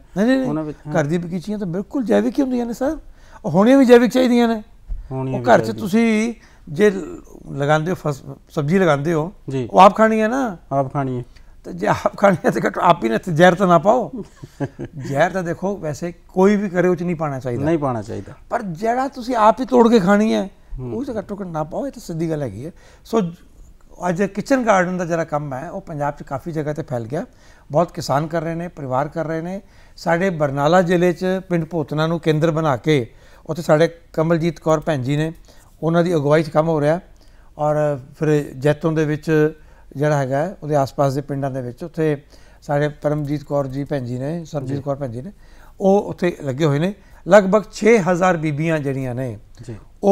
Speaker 1: ਉਹਨਾਂ ਵਿੱਚ ਘਰ ਦੀ
Speaker 2: ਬਗੀਚੀਆਂ ਤਾਂ ਬਿਲਕੁਲ ਜੈਵਿਕ ਹੀ ਹੁੰਦੀਆਂ ਨੇ ਸਰ ਹੋਣੀਆਂ ਵੀ ਜੈਵਿਕ ਚਾਹੀਦੀਆਂ ਨੇ ਉਹ ਘਰ 'ਚ ਤੁਸੀਂ ਜੇ ਲਗਾਉਂਦੇ ਹੋ ਸਬਜ਼ੀ ਲਗਾਉਂਦੇ ਹੋ ਉਹ ਆਪ ਖਾਣੀ ਹੈ ਨਾ ਆਪ ਖਾਣੀ ਹੈ ਤੇ ਜੇ ਆਪ ਖਾਣੀ ਹੈ ਤਾਂ ਆਪ ਹੀ ਨਾ ਜ਼ਹਿਰ ਤਾਂ ਨਾ ਪਾਓ <laughs> ਜ਼ਹਿਰ ਤਾਂ ਦੇਖੋ ਵੈਸੇ ਕੋਈ ਵੀ ਕਰੇ ਉਹ 'ਚ ਨਹੀਂ ਪਾਣਾ ਚਾਹੀਦਾ ਨਹੀਂ ਪਾਣਾ ਚਾਹੀਦਾ ਪਰ ਜਿਹੜਾ ਤੁਸੀਂ ਆਪ ਹੀ ਤੋੜ ਕੇ ਖਾਣੀ ਹੈ ਉਹ ਤਾਂ ਘੱਟੋ ਨਾ ਪਾਓ ਇਹ ਤਾਂ ਸਿੱਧੀ ਗੱਲ ਹੈਗੀ ਹੈ ਸੋ ਅੱਜ ਕਿਚਨ ਗਾਰਡਨ ਦਾ ਜਿਹੜਾ ਕੰਮ ਹੈ ਉਹ ਪੰਜਾਬ 'ਚ ਕਾਫੀ ਜਗ੍ਹਾ ਤੇ ਫੈਲ ਗਿਆ ਬਹੁਤ ਕਿਸਾਨ ਕਰ ਰਹੇ ਨੇ ਪਰਿਵਾਰ ਕਰ ਰਹੇ ਨੇ ਸਾਡੇ ਬਰਨਾਲਾ ਜ਼ਿਲ੍ਹੇ 'ਚ ਪਿੰਡ ਪੋਤਨਾ ਨੂੰ ਕੇਂਦਰ ਬਣਾ ਕੇ ਉੱਥੇ ਸਾਡੇ ਕਮਲਜੀਤ ਕੌਰ ਭੈਣ ਜੀ ਨੇ ਉਹਨਾਂ ਦੀ ਅਗਵਾਈ 'ਚ ਕੰਮ ਹੋ ਰਿਹਾ ਔਰ ਫਿਰ ਜੈਤੋਂ ਦੇ ਵਿੱਚ ਜਿਹੜਾ ਹੈਗਾ ਉਹਦੇ ਆਸ-ਪਾਸ ਦੇ ਪਿੰਡਾਂ ਦੇ ਵਿੱਚ ਉੱਥੇ ਸਾਡੇ ਪਰਮਜੀਤ ਕੌਰ ਜੀ ਭੈਣ ਜੀ ਨੇ ਸਰਜੀਤ ਕੌਰ ਭੈਣ ਜੀ ਨੇ ਉਹ ਉੱਥੇ ਲੱਗੇ ਹੋਏ ਨੇ ਲਗਭਗ 6000 ਬੀਬੀਆਂ ਜਿਹੜੀਆਂ ਨੇ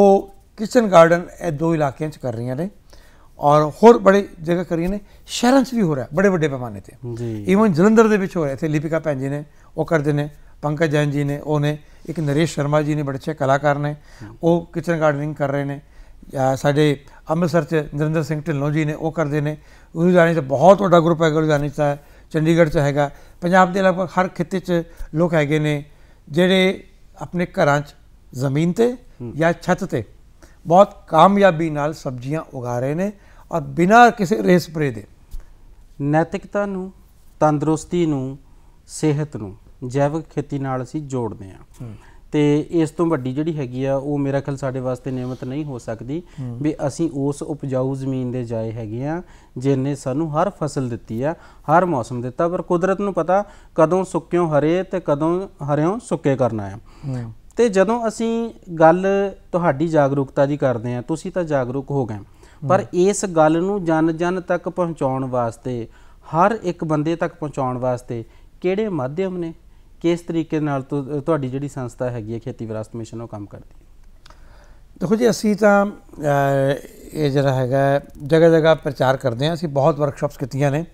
Speaker 2: ਉਹ ਕਿਚਨ ਗਾਰਡਨ ਇਹ ਦੋ ਇਲਾਕਿਆਂ 'ਚ ਕਰ ਰਹੀਆਂ ਨੇ ਔਰ ਹੋਰ ਬੜੇ ਜਗ੍ਹਾ ਕਰੀ ਨੇ ਸ਼ਹਿਰਾਂ 'ਚ ਵੀ ਹੋ ਰਿਹਾ ਬੜੇ ਵੱਡੇ ਪੈਮਾਨੇ ਤੇ ਜੀ ਇਵਨ ਜਲੰਧਰ ਦੇ ਵਿੱਚ ਹੋ ਰਿਹਾ ਇਥੇ ਲਿਪਿਕਾ ਭੈਣ ਜੀ ਨੇ ਉਹ ਕਰਦੇ ਨੇ ਪੰਕਜ ਜੈਨ ਜੀ ਨੇ ਉਹ ਨੇ ਇੱਕ ਨਰੇਸ਼ ਸ਼ਰਮਾ ਜੀ ਨੇ ਬੜੇ ਅੱਛੇ ਕਲਾਕਾਰ ਨੇ ਉਹ ਕਿਚਨ ਗਾਰਡਨਿੰਗ ਕਰ ਰਹੇ ਨੇ ਸਾਡੇ ਅੰਮ੍ਰਿਤਸਰ 'ਚ ਨਰਿੰਦਰ ਸਿੰਘ ਢਿੱਲੋਂ ਜੀ ਨੇ ਉਹ ਕਰਦੇ ਨੇ ਜਾਨੀ ਤੇ ਬਹੁਤ ਵੱਡਾ ਗਰੁੱਪ ਹੈਗਾ ਲੁਧਿਆਣੇ ਜਾਨੀ ਦਾ ਚੰਡੀਗੜ੍ਹ 'ਚ ਹੈਗਾ ਪੰਜਾਬ ਦੇ ਲਗਭਗ ਹਰ ਖਿੱਤੇ 'ਚ ਲੋਕ ਹੈਗੇ ਨੇ ਜਿਹੜੇ ਆਪਣੇ ਘਰਾਂ 'ਚ ਜ਼ਮੀਨ ਤੇ ਜਾਂ ਛੱਤ ਤੇ ਬਹੁਤ ਕਾਮਯਾਬੀ ਨਾਲ ਸਬਜ਼ੀਆਂ
Speaker 1: ਉਗਾ ਰਹੇ ਨੇ ਔਰ ਬਿਨਾਂ ਕਿਸੇ ਰੇਸ ਸਪਰੇ ਦੇ ਨੈਤਿਕਤਾ ਨੂੰ ਤੰਦਰੁਸਤੀ ਨੂੰ ਸਿਹਤ ਨੂੰ ਜੈਵਿਕ ਖੇਤੀ ਨਾਲ ਅਸੀਂ ਜੋੜਦੇ ਆ ਤੇ ਇਸ ਤੋਂ ਵੱਡੀ ਜਿਹੜੀ ਹੈਗੀ ਆ ਉਹ ਮੇਰਾ ਖਿਆਲ ਸਾਡੇ ਵਾਸਤੇ ਨਿਯਮਤ ਨਹੀਂ ਹੋ ਸਕਦੀ ਵੀ ਅਸੀਂ ਉਸ ਉਪਜਾਊ ਜ਼ਮੀਨ ਦੇ ਜਾਏ ਹੈਗੇ ਆ ਜਿਨੇ ਸਾਨੂੰ ਹਰ ਫਸਲ ਦਿੱਤੀ ਆ ਹਰ ਮੌਸਮ ਦਿੱਤਾ ਪਰ ਕੁਦਰਤ ਨੂੰ ਪਤਾ ਕਦੋਂ ਸੁੱਕਿਓ ਹਰੇ ਤੇ ਕਦੋਂ ਹਰਿਓ ਸੁੱਕੇ ਕਰਨਾ ਆ ਤੇ ਜਦੋਂ ਅਸੀਂ ਗੱਲ ਤੁਹਾਡੀ ਜਾਗਰੂਕਤਾ ਦੀ ਕਰਦੇ ਆ ਤੁਸੀਂ ਤਾਂ ਜਾਗਰੂਕ ਹੋ ਗਏ ਪਰ ਇਸ ਗੱਲ ਨੂੰ ਜਨ-ਜਨ ਤੱਕ ਪਹੁੰਚਾਉਣ ਵਾਸਤੇ ਹਰ ਇੱਕ ਬੰਦੇ ਤੱਕ ਪਹੁੰਚਾਉਣ ਵਾਸਤੇ ਕਿਹੜੇ ਮਾਧਿਅਮ ਨੇ ਕਿਸ ਤਰੀਕੇ ਨਾਲ ਤੁਹਾਡੀ ਜਿਹੜੀ ਸੰਸਥਾ ਹੈਗੀ ਹੈ ਖੇਤੀ ਵਿਰਾਸਤ ਮਿਸ਼ਨ ਉਹ ਕੰਮ ਕਰਦੀ ਹੈ
Speaker 2: ਦੇਖੋ ਜੀ ਅਸੀਂ ਤਾਂ ਇਹ ਜਿਹੜਾ ਹੈਗਾ ਜਗ੍ਹਾ ਜਗ੍ਹਾ ਪ੍ਰਚਾਰ ਕਰਦੇ ਆਂ ਅਸੀਂ ਬਹੁਤ ਵਰਕਸ਼ਾਪਸ ਕੀਤੀਆਂ ਨੇ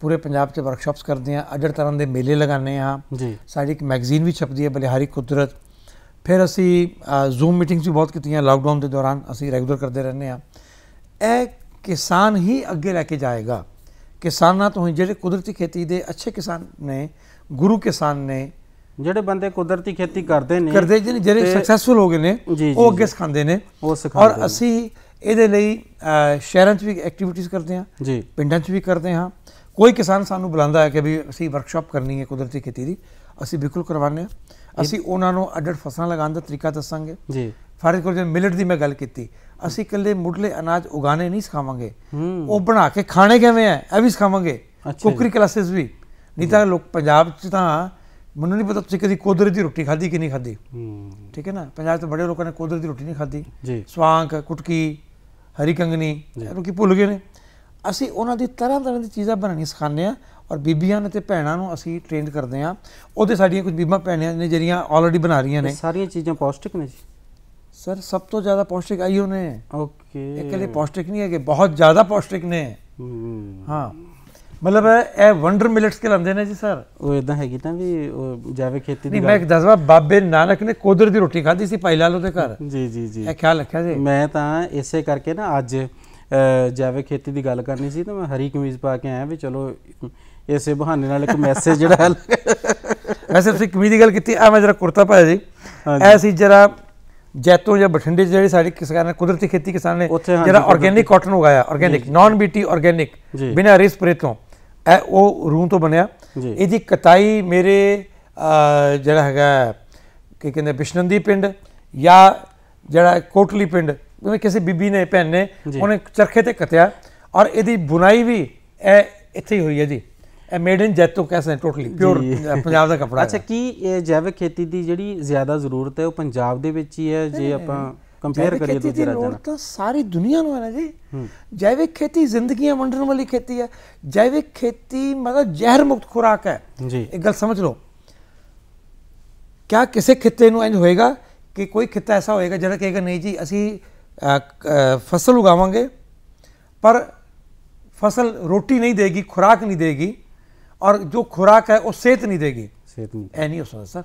Speaker 2: ਪੂਰੇ ਪੰਜਾਬ 'ਚ ਵਰਕਸ਼ਾਪਸ ਕਰਦੇ ਆ ਅਜੜ ਤਰ੍ਹਾਂ ਦੇ ਮੇਲੇ ਲਗਾਉਂਦੇ ਆ ਜੀ ਸਾਡੀ ਇੱਕ ਮੈਗਜ਼ੀਨ ਵੀ ਛਪਦੀ ਹੈ ਬਲਿਹਾਰੀ ਕੁਦਰਤ ਫਿਰ ਅਸੀਂ ਜ਼ੂਮ ਮੀਟਿੰਗਸ ਵੀ ਬਹੁਤ ਕੀਤੀਆਂ ਲਾਕਡਾਊਨ ਦੇ ਦੌਰਾਨ ਅਸੀਂ ਰੈਗੂਲਰ ਕਰਦੇ ਰਹਿੰਦੇ ਆ ਇਹ ਕਿਸਾਨ ਹੀ ਅੱਗੇ ਲੈ ਕੇ ਜਾਏਗਾ ਕਿਸਾਨਾਂ ਤੋਂ ਹੀ ਜਿਹੜੇ ਕੁਦਰਤੀ ਖੇਤੀ ਦੇ ਅੱਛੇ ਕਿਸਾਨ ਨੇ ਗੁਰੂ ਕਿਸਾਨ ਨੇ ਜਿਹੜੇ ਬੰਦੇ ਕੁਦਰਤੀ ਖੇਤੀ ਕਰਦੇ ਨੇ ਕਰਦੇ ਨੇ ਜਿਹੜੇ ਸਕਸੈਸਫੁਲ ਹੋ ਗਏ ਨੇ ਉਹ ਅੱਗੇ ਸਿਖਾਉਂਦੇ ਨੇ ਉਹ ਸਿਖਾਉਂਦੇ ਔਰ ਅਸੀਂ ਇਹਦੇ ਲਈ ਸ਼ਹਿਰਾਂ 'ਚ ਵੀ ਐਕਟੀਵਿਟੀਆਂ ਕਰਦੇ ਆ ਜੀ ਪਿੰਡਾਂ 'ਚ ਵੀ ਕਰਦੇ ਹਾਂ ਕੋਈ ਕਿਸਾਨ ਸਾਨੂੰ ਬੁਲਾਉਂਦਾ ਹੈ ਕਿ ਵੀ ਅਸੀਂ ਵਰਕਸ਼ਾਪ ਕਰਨੀ ਹੈ ਕੁਦਰਤੀ ਖੇਤੀ ਦੀ ਅਸੀਂ ਬਿਲਕੁਲ ਕਰਵਾਉਂਦੇ ਆ ਅਸੀਂ ਉਹਨਾਂ ਨੂੰ ਅੱਡੜ ਫਸਲਾਂ ਲਗਾਉਣ ਦਾ ਤਰੀਕਾ ਦੱਸਾਂਗੇ ਜੀ ਫਾਰ ਕੋਲ ਜੇ ਮਿਲਟ ਦੀ ਮੈਂ ਗੱਲ ਕੀਤੀ ਅਸੀਂ ਇਕੱਲੇ ਮੁੱਢਲੇ ਅਨਾਜ ਉਗਾਣੇ ਨਹੀਂ ਸਿਖਾਵਾਂਗੇ ਉਹ ਬਣਾ ਕੇ ਖਾਣੇ ਕਿਵੇਂ ਆ ਇਹ ਵੀ ਸਿਖਾਵਾਂਗੇ ਕੁਕਰੀ ਕਲਾਸਿਸ ਵੀ ਨਹੀਂ ਤਾਂ ਲੋਕ ਪੰਜਾਬ 'ਚ ਤਾਂ ਮੈਨੂੰ ਨਹੀਂ ਪਤਾ ਤੁਸੀਂ ਕਦੀ ਕੋਦਰ ਦੀ ਰੋਟੀ ਖਾਧੀ ਕਿ ਨਹੀਂ ਖਾਧੀ ਠੀਕ ਹੈ ਨਾ ਪੰਜਾਬ ਤੋਂ ਬੜੇ ਲੋਕਾਂ ਨੇ ਕੋਦਰ ਦੀ ਰੋਟੀ ਨਹੀਂ ਖਾਧੀ ਸਵਾਂਕ ਕੁਟਕੀ ਹਰੀ ਕੰਗਨੀ ਲੋਕੀ ਭੁੱਲ ਗਏ ਨੇ ਅਸੀਂ ਉਹਨਾਂ ਦੀ ਤਰ੍ਹਾਂ ਤਰ੍ਹਾਂ ਦੀ ਚੀਜ਼ਾਂ ਬਣਾਉਣੀ ਸਿਖਾਉਂਦੇ ਆ ਔਰ ਬੀਬੀਆਂ ਨੇ ਤੇ ਭੈਣਾਂ ਨੂੰ ਅਸੀਂ ਟ੍ਰੇਨਡ ਕਰਦੇ ਆ ਉਹਦੇ ਸਾਡੀਆਂ ਕੁਝ ਬੀਬਾ ਭੈਣਾਂ ਨੇ ਜਿਹੜੀਆਂ ਆਲਰੇਡੀ ਬਣਾ ਰਹੀਆਂ ਨੇ ਸਾਰੀਆਂ ਚੀਜ਼ਾਂ ਪੌਸ਼ਟਿਕ ਨੇ ਜੀ ਸਰ ਸਭ ਤੋਂ ਜ਼ਿਆਦਾ ਪੌਸ਼ਟਿਕ ਆਈ ਨੇ ਓਕੇ ਇਕੱਲੇ ਪੌਸ਼ਟਿਕ ਨਹੀਂ ਹੈਗੇ ਬਹੁਤ ਜ਼ਿਆਦਾ ਪੌਸ਼ਟਿਕ ਨੇ ਹਾਂ ਮਤਲਬ ਇਹ ਵੰਡਰ ਮਿਲਟਸ ਕੇ ਲੰਦੇ ਨੇ ਜੀ ਸਰ ਉਹ ਇਦਾਂ ਹੈਗੀ ਤਾਂ ਵੀ ਉਹ ਜੈਵਿਕ ਖੇਤੀ ਦੀ ਨਹੀਂ ਮੈਂ ਇੱਕ ਦੱਸਵਾ ਬਾਬੇ ਨਾਨਕ ਨੇ ਕੋਦਰ ਦੀ ਰੋਟੀ ਖਾਧੀ ਸੀ ਭਾਈ ਲਾਲੋ ਦੇ ਘਰ
Speaker 1: ਜੀ ਜੀ ਜੀ ਇਹ ਖਿਆਲ ਰੱਖਿਆ ਜੀ ਮੈਂ ਤਾਂ ਇਸੇ ਕਰਕੇ ਨਾ ਅੱਜ ਜੈਵਿਕ ਖੇਤੀ ਦੀ ਗੱਲ ਕਰਨੀ ਸੀ ਤਾਂ ਮੈਂ ਹਰੀ ਕਮੀਜ਼ ਪਾ ਕੇ ਆਇਆ ਵੀ ਚਲੋ ਇਸੇ ਬਹਾਨੇ ਨਾਲ ਇੱਕ ਮੈਸੇਜ ਜਿਹੜਾ ਹੈ ਵੈਸੇ ਤੁਸੀਂ ਕਮੀ ਦੀ ਗੱਲ ਕੀਤੀ ਆ ਮੈਂ ਜਰਾ ਕੁਰਤਾ ਪਾਇਆ ਜੀ
Speaker 2: ਐਸੀ ਜਰਾ ਜੈਤੋਂ ਜਾਂ ਬਠਿੰਡੇ ਜਿਹੜੇ ਸਾਡੇ ਕਿਸਾਨਾਂ ਨੇ ਕੁਦਰਤੀ ਖੇਤੀ ਕਿਸਾਨ ਨੇ ਜਿਹੜਾ ਆਰਗੇਨਿਕ ਕਾਟਨ ਉਗਾਇਆ ਆਰਗੇਨਿਕ ਨਾਨ ਬੀਟੀ ਆਰਗੇਨਿਕ ਬਿਨਾਂ ਰਿਸ ਪ੍ਰੇਤੋਂ ਇਹ ਉਹ ਰੂਹ ਤੋਂ ਬਣਿਆ ਇਹਦੀ ਕਟਾਈ ਮੇਰੇ ਜਿਹੜਾ ਹੈਗਾ ਕੀ ਕਹਿੰਦੇ ਬਿਸ਼ਨੰਦੀ ਪਿੰਡ ਜਾਂ ਜਿਹੜਾ ਕੋਟਲੀ ਪਿੰਡ ਉਹਨੇ ਕਿਸੇ ਬੀਬੀ ਨੇ ਭੈਣ ਨੇ ਉਹਨੇ ਚਰਖੇ ਤੇ ਕਤਿਆ ਔਰ ਇਹਦੀ ਬੁਨਾਈ ਵੀ ਇਹ ਇੱਥੇ ਹੀ ਹੋਈ ਹੈ ਜੀ ਇਹ ਮੇਡ
Speaker 1: ਇਨ ਜੈਤੋ ਕੈਸਨ ਟੋਟਲੀ ਪਿਓਰ ਪੰਜਾਬ ਦਾ ਕਪੜਾ ਅੱਛਾ ਕੀ ਜੈਵਿਕ ਖੇਤੀ ਦੀ ਜਿਹੜੀ ਜ਼ਿਆਦਾ ਜ਼ਰੂਰਤ ਹੈ ਉਹ ਪੰਜਾਬ ਦੇ ਵਿੱਚ ਹੀ ਹੈ ਜੇ ਆਪਾਂ ਕੰਪੇਅਰ ਕਰੀਏ ਦੂਜੇ ਰਾਜਾਂ ਨਾਲ
Speaker 2: ਤਾਂ ਸਾਰੀ ਦੁਨੀਆ ਨੂੰ ਹੈ ਨਾ ਜੀ ਜੈਵਿਕ ਖੇਤੀ ਜ਼ਿੰਦਗੀਆਂ ਵੰਡਣ ਵਾਲੀ ਖੇਤੀ ਹੈ ਜੈਵਿਕ ਖੇਤੀ ਮਤਲਬ ਜ਼ਹਿਰ ਮੁਕਤ ਖੁਰਾਕ ਹੈ ਜੀ ਇਹ ਗੱਲ ਸਮਝ ਲਓ ਕਿਆ ਕਿਸੇ ਖਿੱਤੇ ਨੂੰ ਇੰਜ ਹੋਏਗਾ ਕਿ ਕੋਈ ਖਿੱਤਾ ਐਸਾ ਹੋਏਗਾ ਜਿਹੜਾ ਕਹੇਗਾ ਨਹੀਂ ਜੀ ਅਸੀਂ ਫਸਲ ਉਗਾਵਾਂਗੇ ਪਰ ਫਸਲ ਰੋਟੀ ਨਹੀਂ ਦੇਗੀ ਖੁਰਾਕ ਨਹੀਂ ਦੇਗੀ ਔਰ ਜੋ ਖੁਰਾਕ ਹੈ ਉਹ ਸਿਹਤ ਨਹੀਂ ਦੇਗੀ ਸਿਹਤ ਨਹੀਂ ਐ ਨਹੀਂ ਹੋ ਸਕਦਾ ਸਰ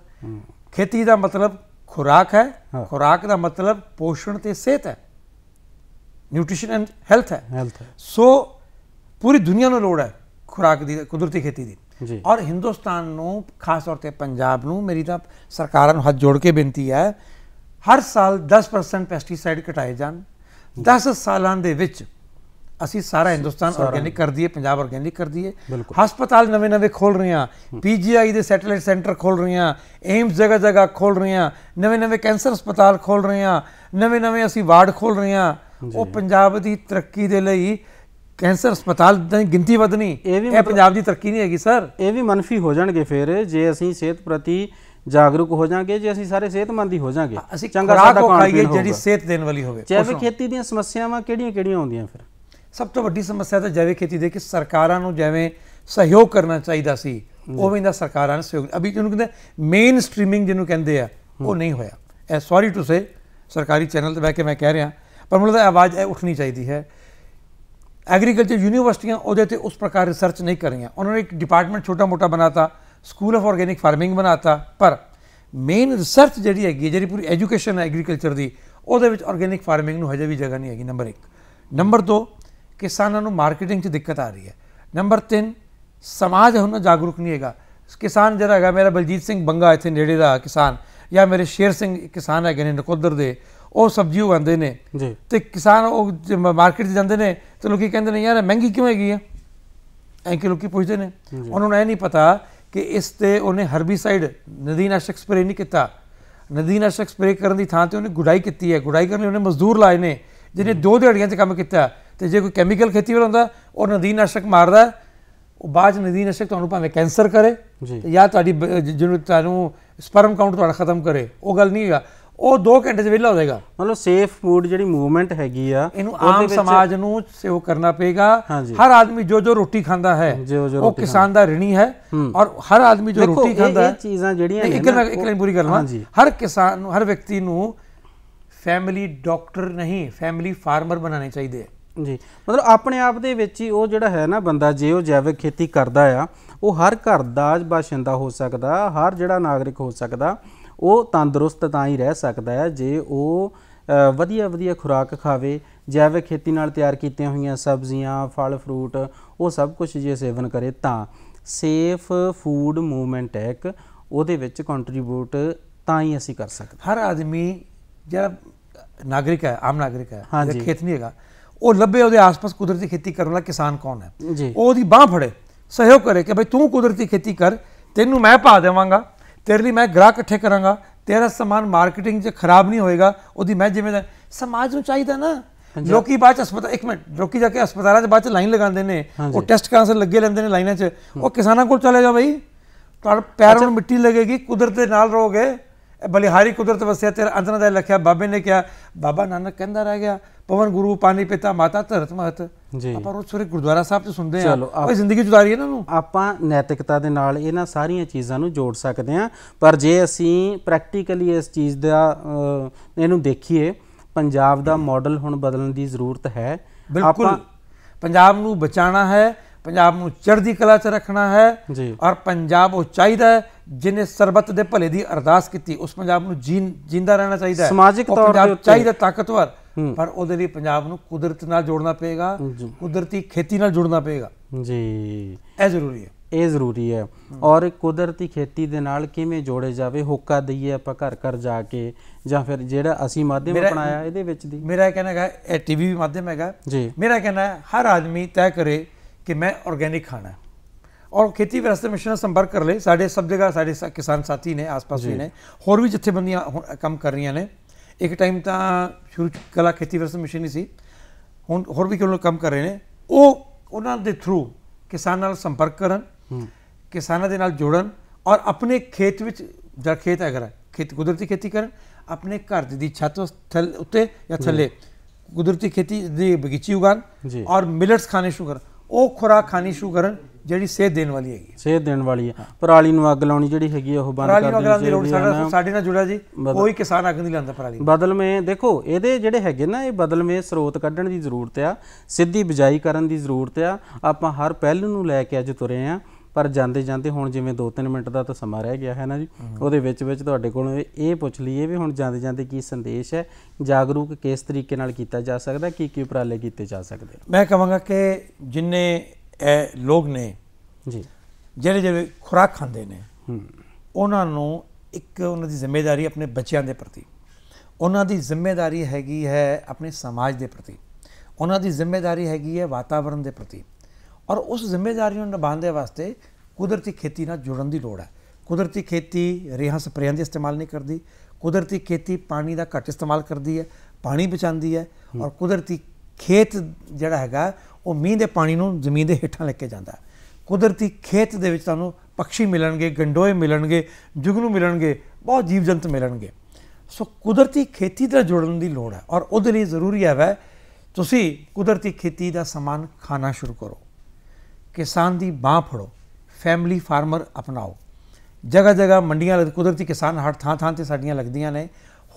Speaker 2: ਖੇਤੀ ਦਾ ਮਤਲਬ ਖੁਰਾਕ ਹੈ ਖੁਰਾਕ ਦਾ ਮਤਲਬ ਪੋਸ਼ਣ ਤੇ ਸਿਹਤ ਹੈ ਨਿਊਟ੍ਰੀਸ਼ਨ ਐਂਡ ਹੈਲਥ ਹੈ ਹੈਲਥ ਸੋ ਪੂਰੀ ਦੁਨੀਆ ਨੂੰ ਲੋੜ ਹੈ ਖੁਰਾਕ ਦੀ ਕੁਦਰਤੀ ਖੇਤੀ ਦੀ ਔਰ ਹਿੰਦੁਸਤਾਨ ਨੂੰ ਖਾਸ ਤੌਰ ਤੇ ਪੰਜਾਬ ਨੂੰ ਮੇਰੀ ਤਾਂ ਸਰਕਾਰਾਂ ਨੂੰ ਹੱਥ ਜੋੜ ਕੇ ਬੇਨਤੀ ਹੈ ਹਰ ਸਾਲ 10% ਪੈਸਟੀਸਾਈਡ ਘਟਾਏ ਜਾਣ 10 ਸਾਲਾਂ ਦੇ ਵਿੱਚ ਅਸੀਂ ਸਾਰਾ ਹਿੰਦੁਸਤਾਨ ਆਰਗੇਨਿਕ ਕਰ ਦਈਏ ਪੰਜਾਬ ਆਰਗੇਨਿਕ ਕਰ ਦਈਏ ਹਸਪਤਾਲ ਨਵੇਂ ਨਵੇਂ ਖੋਲ ਰਹੇ ਆ ਪੀਜੀਆਈ ਦੇ ਸੈਟੇਲਾਈਟ ਸੈਂਟਰ ਖੋਲ ਰਹੇ ਆ ਏਮਸ ਜਗ੍ਹਾ ਜਗ੍ਹਾ ਖੋਲ ਰਹੇ ਆ ਨਵੇਂ ਨਵੇਂ ਕੈਂਸਰ ਹਸਪਤਾਲ ਖੋਲ ਰਹੇ ਆ ਨਵੇਂ ਨਵੇਂ ਅਸੀਂ ਵਾਰਡ ਖੋਲ ਰਹੇ ਆ ਉਹ ਪੰਜਾਬ ਦੀ
Speaker 1: ਤਰੱਕੀ ਦੇ ਲਈ ਕੈਂਸਰ ਹਸਪਤਾਲ ਦੀ ਗਿਣਤੀ ਵਧਣੀ ਇਹ ਪੰਜਾਬ ਦੀ ਤਰੱਕੀ ਨਹੀਂ ਹੈਗੀ ਸਰ ਇਹ ਵੀ ਮਨਫੀ ਹੋ ਜਾਣਗੇ ਫਿਰ ਜੇ ਅਸੀਂ ਸਿਹਤ ਪ੍ਰਤੀ ਜਾਗਰੂਕ ਹੋ ਜਾਾਂਗੇ ਜੇ ਅਸੀਂ ਸਾਰੇ ਸਿਹਤਮੰਦ ਹੀ ਹੋ ਜਾਾਂਗੇ ਚੰਗਾ ਸਾਡਾ ਖਾਣ ਜਿਹੜੀ ਸਿਹਤ ਦੇਣ ਵਾਲੀ ਹੋਵੇ ਜੈਵਿਕ ਖੇਤੀ ਦੀਆਂ ਸਮੱਸਿਆਵਾਂ ਕਿਹੜੀਆਂ ਕਿਹੜੀਆਂ
Speaker 2: ਆਉਂਦੀਆਂ ਫਿਰ ਸਭ ਤੋਂ ਵੱਡੀ ਸਮੱਸਿਆ ਤਾਂ ਜੈਵਿਕ ਖੇਤੀ ਦੇ ਕਿ ਸਰਕਾਰਾਂ ਨੂੰ ਜਿਵੇਂ ਸਹਿਯੋਗ ਕਰਨਾ ਚਾਹੀਦਾ ਸੀ ਉਵੇਂ ਦਾ ਸਰਕਾਰਾਂ ਨੇ ਸਹਿਯੋਗ ਅਭੀ ਜਿਹਨੂੰ ਕਹਿੰਦੇ ਮੇਨ ਸਟ੍ਰੀਮਿੰਗ ਜਿਹਨੂੰ ਕਹਿੰਦੇ ਆ ਉਹ ਨਹੀਂ ਹੋਇਆ ਐ ਸੌਰੀ ਟੂ ਸੇ ਸਰਕਾਰੀ ਚੈਨਲ ਤੇ ਬਹਿ ਕੇ ਮੈਂ ਕਹਿ ਰਿਹਾ ਪਰ ਮੈਨੂੰ ਤਾਂ ਆਵਾਜ਼ ਉੱਠਣੀ ਚਾਹੀਦੀ ਹੈ ਐਗਰੀਕਲਚਰ ਯੂਨੀਵਰਸਿਟੀਆਂ ਉਹਦੇ ਤੇ ਉਸ ਪ੍ਰਕਾਰ ਰਿਸਰਚ ਨਹੀਂ ਕਰ ਰਹੀਆਂ ਉਹਨਾਂ ਨੇ ਇੱਕ ਡਿਪਾਰਟਮੈਂਟ ਛੋਟਾ-ਮੋਟਾ ਬਣਾਤਾ ਸਕੂਲ ਆਫ ਆਰਗੈਨਿਕ ਫਾਰਮਿੰਗ ਬਣਾਤਾ ਪਰ ਮੇਨ ਰਿਸਰਚ ਜਿਹੜੀ ਹੈਗੀ ਜਿਹੜੀ ਪੂਰੀ ਐਜੂਕੇਸ਼ਨ ਹੈ ਐਗਰੀਕਲਚਰ ਦੀ ਉਹਦੇ ਵਿੱਚ ਆਰਗੈਨਿਕ ਫਾਰਮਿੰਗ ਨੂੰ ਹਜੇ ਵੀ ਜਗ੍ਹਾ ਨਹੀਂ ਹੈਗੀ ਨੰਬਰ 1 ਨੰਬਰ 2 ਕਿਸਾਨਾਂ ਨੂੰ ਮਾਰਕੀਟਿੰਗ 'ਚ ਦਿੱਕਤ ਆ ਰਹੀ ਹੈ ਨੰਬਰ 3 ਸਮਾਜ ਹੁਣ ਜਾਗਰੂਕ ਨਹੀਂ ਹੈਗਾ ਕਿਸਾਨ ਜਿਹੜਾ ਹੈਗਾ ਮੇਰਾ ਬਲਜੀਤ ਸਿੰਘ ਬੰਗਾ ਇੱਥੇ ਨੇੜੇ ਦਾ ਕਿਸਾਨ ਜਾਂ ਮੇਰੇ ਸ਼ੇਰ ਸਿੰਘ ਕਿਸਾਨ ਹੈਗੇ ਨੇ ਨਕੋਦਰ ਦੇ ਉਹ ਸਬਜ਼ੀ ਉਗਾਉਂਦੇ ਨੇ ਜੀ ਤੇ ਕਿਸਾਨ ਉਹ ਮਾਰਕੀਟ 'ਚ ਜਾਂਦੇ ਨੇ ਤੇ ਲੋਕੀ ਕਹਿੰਦੇ ਨੇ ਯਾਰ ਮਹਿੰਗੀ ਕਿਉਂ ਹੈਗੀ ਆ ਐਂ ਕਿ ਲੋਕੀ ਪੁੱਛਦੇ ਨੇ ਉਹਨਾਂ ਨੂੰ ਇਹ ਨਹੀਂ ਪਤਾ ਕਿ ਇਸ ਤੇ ਉਹਨੇ ਹਰਬੀਸਾਈਡ ਨਦੀਨਾਸ਼ਕ ਸਪਰੇ ਨਹੀਂ ਕੀਤਾ ਨਦੀਨਾਸ਼ਕ ਸਪਰੇ ਕਰਨ ਦੀ ਥਾਂ ਤੇ ਉਹਨੇ ਗੁਡਾਈ ਕੀਤੀ ਹੈ ਗੁਡਾਈ ਕਰਨ ਲਈ ਉਹਨੇ ਮਜ਼ਦੂਰ ਲਾਏ ਨੇ ਜਿਹਨੇ ਦੋ ਦਿਹਾੜੀਆਂ 'ਚ ਕੰਮ ਕੀਤਾ ਤੇ ਜੇ ਕੋਈ ਕੈਮੀਕਲ ਖੇਤੀ ਵਾਲਾ ਹੁੰਦਾ ਉਹ ਨਦੀ ਨਾਸ਼ਕ ਮਾਰਦਾ ਉਹ ਬਾਅਦ ਨਦੀ ਨਾਸ਼ਕ ਤੁਹਾਨੂੰ ਭਾਵੇਂ ਕੈਂਸਰ ਕਰੇ ਜਾਂ ਤੁਹਾਡੀ ਜਿਹਨੂੰ ਤੁਹਾਨੂੰ ਸਪਰਮ ਕਾਊਂਟ ਤੁਹਾਡਾ ਖਤਮ ਕਰੇ ਉਹ ਗੱਲ ਨਹੀਂ ਹੈਗਾ ਉਹ 2 ਘੰਟੇ 'ਚ ਵਿਹਲਾ ਹੋ ਜਾਏਗਾ ਮਤਲਬ ਸੇਫ ਫੂਡ ਜਿਹੜੀ ਮੂਵਮੈਂਟ ਹੈਗੀ ਆ ਇਹਨੂੰ ਆਮ ਸਮਾਜ ਨੂੰ ਸੇਵ ਕਰਨਾ ਪਏਗਾ ਹਰ ਆਦਮੀ ਜੋ ਜੋ ਰੋਟੀ ਖਾਂਦਾ ਹੈ ਉਹ ਕਿਸਾਨ ਦਾ ਰਣੀ ਹੈ ਔਰ ਹਰ ਆਦਮੀ ਜੋ ਰੋਟੀ ਖਾਂਦਾ ਹੈ ਇਹ ਚੀਜ਼ਾਂ ਜਿਹੜੀਆਂ ਇੱਕ ਇੱਕ ਲਾਈਨ ਪੂਰੀ ਕਰ ਲਵਾਂ ਹਰ ਕਿਸਾਨ ਨੂੰ ਹਰ ਵਿਅਕਤੀ ਨੂੰ ਫੈਮਿਲੀ ਡਾਕਟਰ ਨਹੀਂ ਫੈਮਿਲੀ ਫਾਰਮਰ ਬਣਾਣੇ ਚਾਹੀਦੇ ਹੈ
Speaker 1: ਜੀ ਮਤਲਬ ਆਪਣੇ ਆਪ ਦੇ ਵਿੱਚ ਹੀ ਉਹ ਜਿਹੜਾ ਹੈ ਨਾ ਬੰਦਾ ਜੇ ਉਹ ਜੈਵਿਕ ਖੇਤੀ ਕਰਦਾ ਆ ਉਹ ਹਰ ਘਰ ਦਾ ਬਾਸ਼ਿੰਦਾ ਹੋ ਸਕਦਾ ਹਰ ਜਿਹੜਾ ਨਾਗਰਿਕ ਹੋ ਸਕਦਾ ਉਹ ਤੰਦਰੁਸਤ ਤਾਂ ਹੀ ਰਹਿ ਸਕਦਾ ਹੈ ਜੇ ਉਹ ਵਧੀਆ ਵਧੀਆ ਖੁਰਾਕ ਖਾਵੇ ਜੈਵਿਕ ਖੇਤੀ ਨਾਲ ਤਿਆਰ ਕੀਤੀਆਂ ਹੋਈਆਂ ਸਬਜ਼ੀਆਂ ਫਲ ਫਰੂਟ ਉਹ ਸਭ ਕੁਝ ਜੇ ਸੇਵਨ ਕਰੇ ਤਾਂ ਸੇਫ ਫੂਡ ਮੂਵਮੈਂਟ ਹੈ ਇੱਕ ਉਹਦੇ ਵਿੱਚ ਕੰਟਰੀਬਿਊਟ ਤਾਂ ਹੀ ਅਸੀਂ ਕਰ ਸਕਦੇ ਹਰ ਆਦਮੀ ਜਿਹੜਾ ਨਾਗਰਿਕ ਹੈ ਆਮ ਨਾਗਰਿਕ ਹੈ ਜਿਹੜਾ ਖੇਤ ਨਹੀਂ ਹੈਗਾ ਉਹ
Speaker 2: ਲੱਭੇ ਉਹਦੇ ਆਸ-ਪਾਸ ਕੁਦਰਤੀ ਖੇਤੀ ਕਰਨ ਵਾਲਾ ਕਿਸਾਨ ਕੌਣ ਹੈ ਉਹ ਉਹਦੀ ਬਾਹ ਫੜੇ ਸਹਿਯੋਗ ਕਰੇ ਕਿ ਭਾਈ ਤੂੰ ਕੁਦਰਤੀ ਖੇਤੀ ਕਰ ਤੈਨੂੰ ਮੈਂ ਪਾ ਦੇਵਾਂਗਾ ਤੇਰੇ ਲਈ ਮੈਂ ਗ੍ਰਾਹਕ ਇਕੱਠੇ ਕਰਾਂਗਾ ਤੇਰਾ ਸਮਾਨ ਮਾਰਕੀਟਿੰਗ 'ਚ ਖਰਾਬ ਨਹੀਂ ਹੋਏਗਾ ਉਹਦੀ ਮੈਂ ਜ਼ਿੰਮੇਵਾਰ ਸਮਾਜ ਨੂੰ ਚਾਹੀਦਾ ਨਾ ਲੋਕੀ ਬਾਅਦ ਹਸਪਤਾਲ ਇੱਕ ਮਿੰਟ ਲੋਕੀ ਜਾ ਕੇ ਹਸਪਤਾਲਾਂ 'ਚ ਬਾਅਦ ਚ ਲਾਈਨ ਲਗਾਉਂਦੇ ਨੇ ਉਹ ਟੈਸਟ ਕਰਾਉਣ ਲੱਗੇ ਲੈਂਦੇ ਨੇ ਲਾਈਨਾਂ 'ਚ ਉਹ ਕਿਸਾਨਾਂ ਕੋਲ ਚਲੇ ਜਾ ਬਈ ਤੁਹਾਡੇ ਪੈਰਾਂ ਨੂੰ ਮਿੱਟੀ ਲੱਗੇਗੀ ਕੁਦਰਤ ਦੇ ਨਾਲ ਰਹੋਗੇ ਬਲਿਹਾਰੀ ਕੁਦਰਤ ਵਸਿਆ ਤੇਰਾ ਅੰਦਰ ਦਾ ਲਖਿਆ ਬਾਬੇ ਨੇ ਕਿਹਾ ਬਾਬਾ ਨਾਨਕ ਕਹਿੰਦਾ ਰਹਿ ਗਿਆ ਪਵਨ ਗੁਰੂ ਪਾਣੀ ਪਿਤਾ ਮਾਤਾ ਧਰਤ ਮਹਤ ਜੀ ਆਪਾਂ ਰੋਜ਼ ਸਵੇਰੇ ਗੁਰਦੁਆਰਾ ਸਾਹਿਬ ਤੇ ਸੁਣਦੇ ਆ ਕੋਈ
Speaker 1: ਜ਼ਿੰਦਗੀ ਚੁਦਾਰੀ ਇਹਨਾਂ ਨੂੰ ਆਪਾਂ ਨੈਤਿਕਤਾ ਦੇ ਨਾਲ ਇਹਨਾਂ ਸਾਰੀਆਂ ਚੀਜ਼ਾਂ ਨੂੰ ਜੋੜ ਸਕਦੇ ਆ ਪਰ ਜੇ ਅਸੀਂ ਪ੍ਰੈਕਟੀਕਲੀ ਇਸ ਚੀਜ਼ ਦਾ ਇਹਨੂੰ ਦੇਖੀਏ ਪੰਜਾਬ ਦਾ ਮਾਡਲ ਹੁਣ ਬਦਲਣ ਦੀ ਜ਼ਰੂਰਤ ਹੈ ਬਿਲਕੁਲ ਪੰਜਾਬ
Speaker 2: ਨੂੰ ਬਚਾਣਾ ਹੈ ਪੰਜਾਬ ਨੂੰ ਚੜ੍ਹਦੀ ਕਲਾ 'ਚ ਰੱਖਣਾ ਹੈ ਜੀ ਔਰ ਪੰਜਾਬ ਉਹ ਚਾਹੀਦਾ ਜਿਨੇ ਸਰਬੱਤ ਦੇ ਭਲੇ ਦੀ ਅਰਦਾਸ ਕੀਤੀ ਉਸ ਪੰਜਾਬ ਨੂੰ ਜਿੰਦਾ ਰਹਿਣਾ ਚਾਹੀਦਾ ਹੈ ਸਮਾਜਿਕ ਤੌਰ ਤੇ ਚਾਹੀਦਾ ਤਾਕਤਵਰ ਪਰ ਉਹਦੇ ਲਈ ਪੰਜਾਬ ਨੂੰ ਕੁਦਰਤ ਨਾਲ ਜੋੜਨਾ
Speaker 1: ਪਏਗਾ ਕੁਦਰਤੀ ਖੇਤੀ ਨਾਲ ਜੁੜਨਾ ਪਏਗਾ ਜੀ ਇਹ ਜ਼ਰੂਰੀ ਹੈ ਇਹ ਜ਼ਰੂਰੀ ਹੈ ਔਰ ਕੁਦਰਤੀ ਖੇਤੀ ਦੇ ਨਾਲ ਕਿਵੇਂ ਜੋੜੇ ਜਾਵੇ ਹੋਕਾ ਦਈਏ ਆਪਾਂ ਘਰ ਘਰ ਜਾ ਕੇ ਜਾਂ ਫਿਰ ਜਿਹੜਾ ਅਸੀਂ ਮਾਧਿਅਮ ਬਣਾਇਆ ਇਹਦੇ ਵਿੱਚ ਦੀ ਮੇਰਾ ਕਹਿਣਾ
Speaker 2: ਹੈ ਇਹ ਟੀਵੀ ਵੀ ਮਾਧਿਅਮ ਹੈਗਾ ਜੀ ਮੇਰਾ ਕਹਿਣਾ ਹੈ ਹਰ ਆਦਮੀ ਤੈਅ ਕਰੇ ਕਿ ਮੈਂ ਆਰਗੇਨਿਕ ਖਾਣਾ ਔਰ ਖੇਤੀ ਵਿਰਾਸਤ ਮਿਸ਼ਨ ਨਾਲ ਸੰਪਰਕ ਕਰ ਲੈ ਸਾਡੇ ਸਭ ਜਗ੍ਹਾ ਸਾਡੇ ਕਿਸਾਨ ਸਾਥੀ ਨੇ ਆਸ-ਪਾਸ ਵੀ ਨੇ ਹੋਰ ਵੀ ਜਿੱਥੇ ਬੰਦੀਆਂ ਕੰਮ ਕਰ ਰਹੀਆਂ ਨੇ ਇੱਕ ਟਾਈਮ ਤਾਂ ਸ਼ੁਰੂ ਕਲਾ ਖੇਤੀ ਵਰਸ ਮਸ਼ੀਨ ਸੀ ਹੁਣ ਹੋਰ ਵੀ ਕਿਉਂ ਕੰਮ ਕਰ ਰਹੇ ਨੇ ਉਹ ਉਹਨਾਂ ਦੇ ਥਰੂ ਕਿਸਾਨਾਂ ਨਾਲ ਸੰਪਰਕ ਕਰਨ ਕਿਸਾਨਾਂ ਦੇ ਨਾਲ ਜੋੜਨ ਔਰ ਆਪਣੇ ਖੇਤ ਵਿੱਚ ਜਾਂ ਖੇਤ ਹੈਗਾ ਖੇਤ ਕੁਦਰਤੀ ਖੇਤੀ ਕਰਨ ਆਪਣੇ ਘਰ ਦੀ ਛੱਤ ਉੱਤੇ ਜਾਂ ਥੱਲੇ ਕੁਦਰਤੀ ਖੇਤੀ ਦੀ ਬਗੀਚੀ ਉਗਾਣ ਔਰ ਮਿਲਟਸ ਖਾਣੇ ਸ਼ੁਰੂ ਕਰਨ ਉਹ ਖੁਰਾਕ ਖਾਣੀ ਸ਼ੁਰੂ ਕਰਨ ਜਿਹੜੀ ਸੇਧ ਦੇਣ ਵਾਲੀ ਹੈਗੀ ਸੇਧ
Speaker 1: ਦੇਣ ਵਾਲੀ ਹੈ ਪਰਾਲੀ ਨੂੰ ਅੱਗ ਲਾਉਣੀ ਜਿਹੜੀ ਹੈਗੀ ਉਹ ਬੰਦ ਕਰ ਦੇਣੀ ਪਰਾਲੀ ਅੱਗ ਸਾਡੇ ਨਾਲ ਜੁੜਾ ਜੀ ਕੋਈ ਕਿਸਾਨ ਅੱਗ ਨਹੀਂ ਲਾਉਂਦਾ ਪਰਾਲੀ ਬਦਲਵੇਂ ਦੇਖੋ ਇਹਦੇ ਜਿਹੜੇ ਹੈਗੇ ਨਾ ਇਹ ਬਦਲਵੇਂ ਸਰੋਤ ਕੱਢਣ ਦੀ ਜ਼ਰੂਰਤ ਆ ਸਿੱਧੀ ਬਿਜਾਈ ਕਰਨ ਦੀ ਜ਼ਰੂਰਤ ਆ ਆਪਾਂ ਹਰ ਪਹਿਲੂ ਨੂੰ ਲੈ ਕੇ ਅੱਜ ਤੁਰੇ ਆ ਪਰ ਜਾਂਦੇ ਜਾਂਦੇ ਹੁਣ ਜਿਵੇਂ 2-3 ਮਿੰਟ ਦਾ ਤਾਂ ਸਮਾਂ ਰਹਿ ਗਿਆ ਹੈ ਨਾ ਜੀ ਉਹਦੇ ਵਿੱਚ ਵਿੱਚ ਤੁਹਾਡੇ ਕੋਲ ਇਹ ਪੁੱਛ ਲਈਏ ਵੀ ਹੁਣ ਜਾਂਦੇ ਜਾਂਦੇ ਕੀ ਸੰਦੇਸ਼ ਹੈ ਜਾਗਰੂਕ ਕਿਸ ਤਰੀਕੇ ਨਾਲ ਕੀਤਾ ਜਾ ਸਕਦਾ ਕੀ ਕੀ ਉਪਰਾਲੇ ਕੀਤੇ ਜਾ ਸਕਦੇ
Speaker 2: ਮੈਂ ਕਹਾਂਗਾ ਕਿ ਜਿੰਨੇ ਇਹ ਲੋਕ ਨੇ ਜੀ ਜਿਹੜੇ ਜਿਹੜੇ ਖੁਰਾਕ ਖਾਂਦੇ ਨੇ ਉਹਨਾਂ ਨੂੰ ਇੱਕ ਉਹਨਾਂ ਦੀ ਜ਼ਿੰਮੇਵਾਰੀ ਆਪਣੇ ਬੱਚਿਆਂ ਦੇ ਪ੍ਰਤੀ ਉਹਨਾਂ ਦੀ ਜ਼ਿੰਮੇਵਾਰੀ ਹੈਗੀ ਹੈ ਆਪਣੇ ਸਮਾਜ ਦੇ ਪ੍ਰਤੀ ਉਹਨਾਂ ਦੀ ਜ਼ਿੰਮੇਵਾਰੀ ਹੈਗੀ ਹੈ ਵਾਤਾਵਰਣ ਦੇ ਪ੍ਰਤੀ ਔਰ ਉਸ ਜ਼ਿੰਮੇਵਾਰੀ ਨੂੰ ਨਿਭਾਉਣ ਦੇ ਵਾਸਤੇ ਕੁਦਰਤੀ ਖੇਤੀ ਨਾਲ ਜੁੜਨ ਦੀ ਲੋੜ ਹੈ ਕੁਦਰਤੀ ਖੇਤੀ ਰੇਹਾਂ ਸਪਰੇਆਂ ਦੇ ਇਸਤੇਮਾਲ ਨਹੀਂ ਕਰਦੀ ਕੁਦਰਤੀ ਖੇਤੀ ਪਾਣੀ ਦਾ ਘੱਟ ਇਸਤੇਮਾਲ ਕਰਦੀ ਹੈ ਪਾਣੀ ਬਚਾਉਂਦੀ ਹੈ ਔਰ ਕੁਦਰਤੀ ਖੇਤ ਜਿਹੜਾ ਹੈਗਾ ਉਹ ਮੀਂਹ ਦੇ ਪਾਣੀ ਨੂੰ ਜ਼ਮੀਨ ਦੇ ਹੇਠਾਂ ਲੈ ਕੇ ਜਾਂਦਾ ਕੁਦਰਤੀ ਖੇਤ ਦੇ ਵਿੱਚ ਤੁਹਾਨੂੰ ਪੰਛੀ ਮਿਲਣਗੇ ਗੰਡੋਏ ਮਿਲਣਗੇ ਜੁਗਨੂ ਮਿਲਣਗੇ ਬਹੁਤ ਜੀਵ ਜੰਤ ਮਿਲਣਗੇ ਸੋ ਕੁਦਰਤੀ ਖੇਤੀ ਦਾ ਜੁੜਨ ਦੀ ਲੋੜ ਹੈ ਔਰ ਉਹਦੇ ਲਈ ਜ਼ਰੂਰੀ ਹੈ ਤੁਸੀਂ ਕੁਦਰਤੀ ਖੇਤੀ ਦਾ ਸਮਾਨ ਖਾਣਾ ਸ਼ੁਰੂ ਕਰੋ ਕਿਸਾਨ ਦੀ ਬਾਹ ਫੜੋ ਫੈਮਿਲੀ ਫਾਰਮਰ ਅਪਣਾਓ ਜਗਾ ਜਗਾ ਮੰਡੀਆਂ ਲੱਗ ਕੁਦਰਤੀ ਕਿਸਾਨ ਹਰ ਥਾਂ ਥਾਂ ਤੇ ਸਾਡੀਆਂ ਲੱਗਦੀਆਂ ਨੇ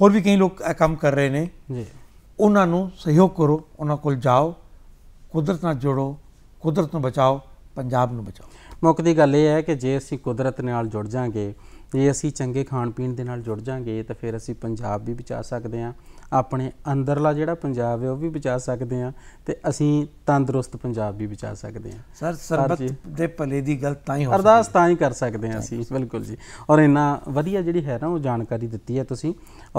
Speaker 2: ਹੋਰ ਵੀ ਕਈ ਲੋਕ ਕੰਮ ਕਰ ਰਹੇ ਨੇ ਜੀ ਉਹਨਾਂ ਨੂੰ ਸਹਿਯੋਗ ਕਰੋ ਉਹਨਾਂ ਕੋਲ ਜਾਓ
Speaker 1: ਕੁਦਰਤ ਨਾਲ ਜੁੜੋ ਕੁਦਰਤ ਨੂੰ ਬਚਾਓ ਪੰਜਾਬ ਨੂੰ ਬਚਾਓ ਮੁੱਖ ਦੀ ਗੱਲ ਇਹ ਹੈ ਕਿ ਜੇ ਅਸੀਂ ਕੁਦਰਤ ਨਾਲ ਜੁੜ ਜਾਾਂਗੇ ਜੇ ਅਸੀਂ ਚੰਗੇ ਖਾਣ ਪੀਣ ਦੇ ਨਾਲ ਜੁੜ ਜਾਾਂਗੇ ਤਾਂ ਫਿਰ ਅਸੀਂ ਪੰਜਾਬ ਵੀ ਬਚਾ ਸਕਦੇ ਹਾਂ ਆਪਣੇ ਅੰਦਰਲਾ ਜਿਹੜਾ ਪੰਜਾਬ ਹੈ ਉਹ ਵੀ ਬਚਾ ਸਕਦੇ ਆ ਤੇ ਅਸੀਂ ਤੰਦਰੁਸਤ ਪੰਜਾਬ ਵੀ ਬਚਾ ਸਕਦੇ ਆ ਸਰ ਸਰਬਤ ਦੇ ਭਲੇ ਦੀ ਗੱਲ ਤਾਂ ਹੀ ਹੋ ਅਰਦਾਸ ਤਾਂ ਹੀ ਕਰ ਸਕਦੇ ਆ ਅਸੀਂ ਬਿਲਕੁਲ ਜੀ ਔਰ ਇੰਨਾ ਵਧੀਆ ਜਿਹੜੀ ਹੈ ਨਾ ਉਹ ਜਾਣਕਾਰੀ ਦਿੱਤੀ ਹੈ ਤੁਸੀਂ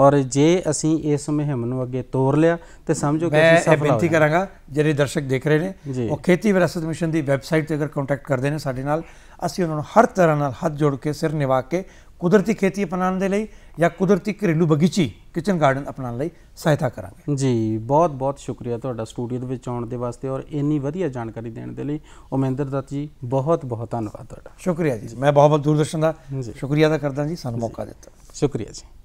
Speaker 1: ਔਰ ਜੇ ਅਸੀਂ ਇਸ ਮਹਿਮ ਨੂੰ ਅੱਗੇ ਤੋਰ ਲਿਆ ਤੇ ਸਮਝੋ ਕਿ ਅਸੀਂ ਸਫਲ ਬੇਨਤੀ ਕਰਾਂਗਾ
Speaker 2: ਜਿਹੜੇ ਦਰਸ਼ਕ ਦੇਖ ਰਹੇ ਨੇ ਉਹ ਖੇਤੀ ਵਿਰਾਸਤ ਮਿਸ਼ਨ ਦੀ ਵੈਬਸਾਈਟ ਤੇ ਅਗਰ ਕੰਟੈਕਟ ਕਰਦੇ ਨੇ ਸਾਡੇ ਨਾਲ ਅਸੀਂ ਉਹਨਾਂ ਨੂੰ ਹਰ ਤਰ੍ਹਾਂ ਨਾਲ ਹੱਥ ਜੋੜ ਕੇ ਸਿਰ ਨਿਵਾ ਕੇ ਕੁਦਰਤੀ ਖੇਤੀ ਅਪਣਾਉਣ ਦੇ ਲਈ ਜਾਂ ਕੁਦਰਤੀ ਘਰੇਲੂ ਬਗੀਚੀ
Speaker 1: ਕਿਚਨ ਗਾਰਡਨ ਅਪਣਾਉਣ ਲਈ ਸਹਾਇਤਾ ਕਰਾਂਗੇ ਜੀ ਬਹੁਤ ਬਹੁਤ ਸ਼ੁਕਰੀਆ ਤੁਹਾਡਾ ਸਟੂਡੀਓ ਦੇ ਵਿੱਚ ਆਉਣ ਦੇ ਵਾਸਤੇ ਔਰ ਇੰਨੀ ਵਧੀਆ ਜਾਣਕਾਰੀ ਦੇਣ ਦੇ ਲਈ ਉਮੇਂਦਰ ਦੱਤ ਜੀ ਬਹੁਤ ਬਹੁਤ ਧੰਨਵਾਦ ਤੁਹਾਡਾ ਸ਼ੁਕਰੀਆ ਜੀ ਮੈਂ ਬਹੁਤ ਬਹੁਤ ਦੂਰਦਰਸ਼ਨ ਦਾ ਸ਼ੁਕਰੀਆ ਦਾ ਕਰਦਾ ਜੀ ਸਾਨੂੰ ਮੌਕਾ ਦਿੱਤਾ ਸ਼ੁਕਰੀਆ ਜੀ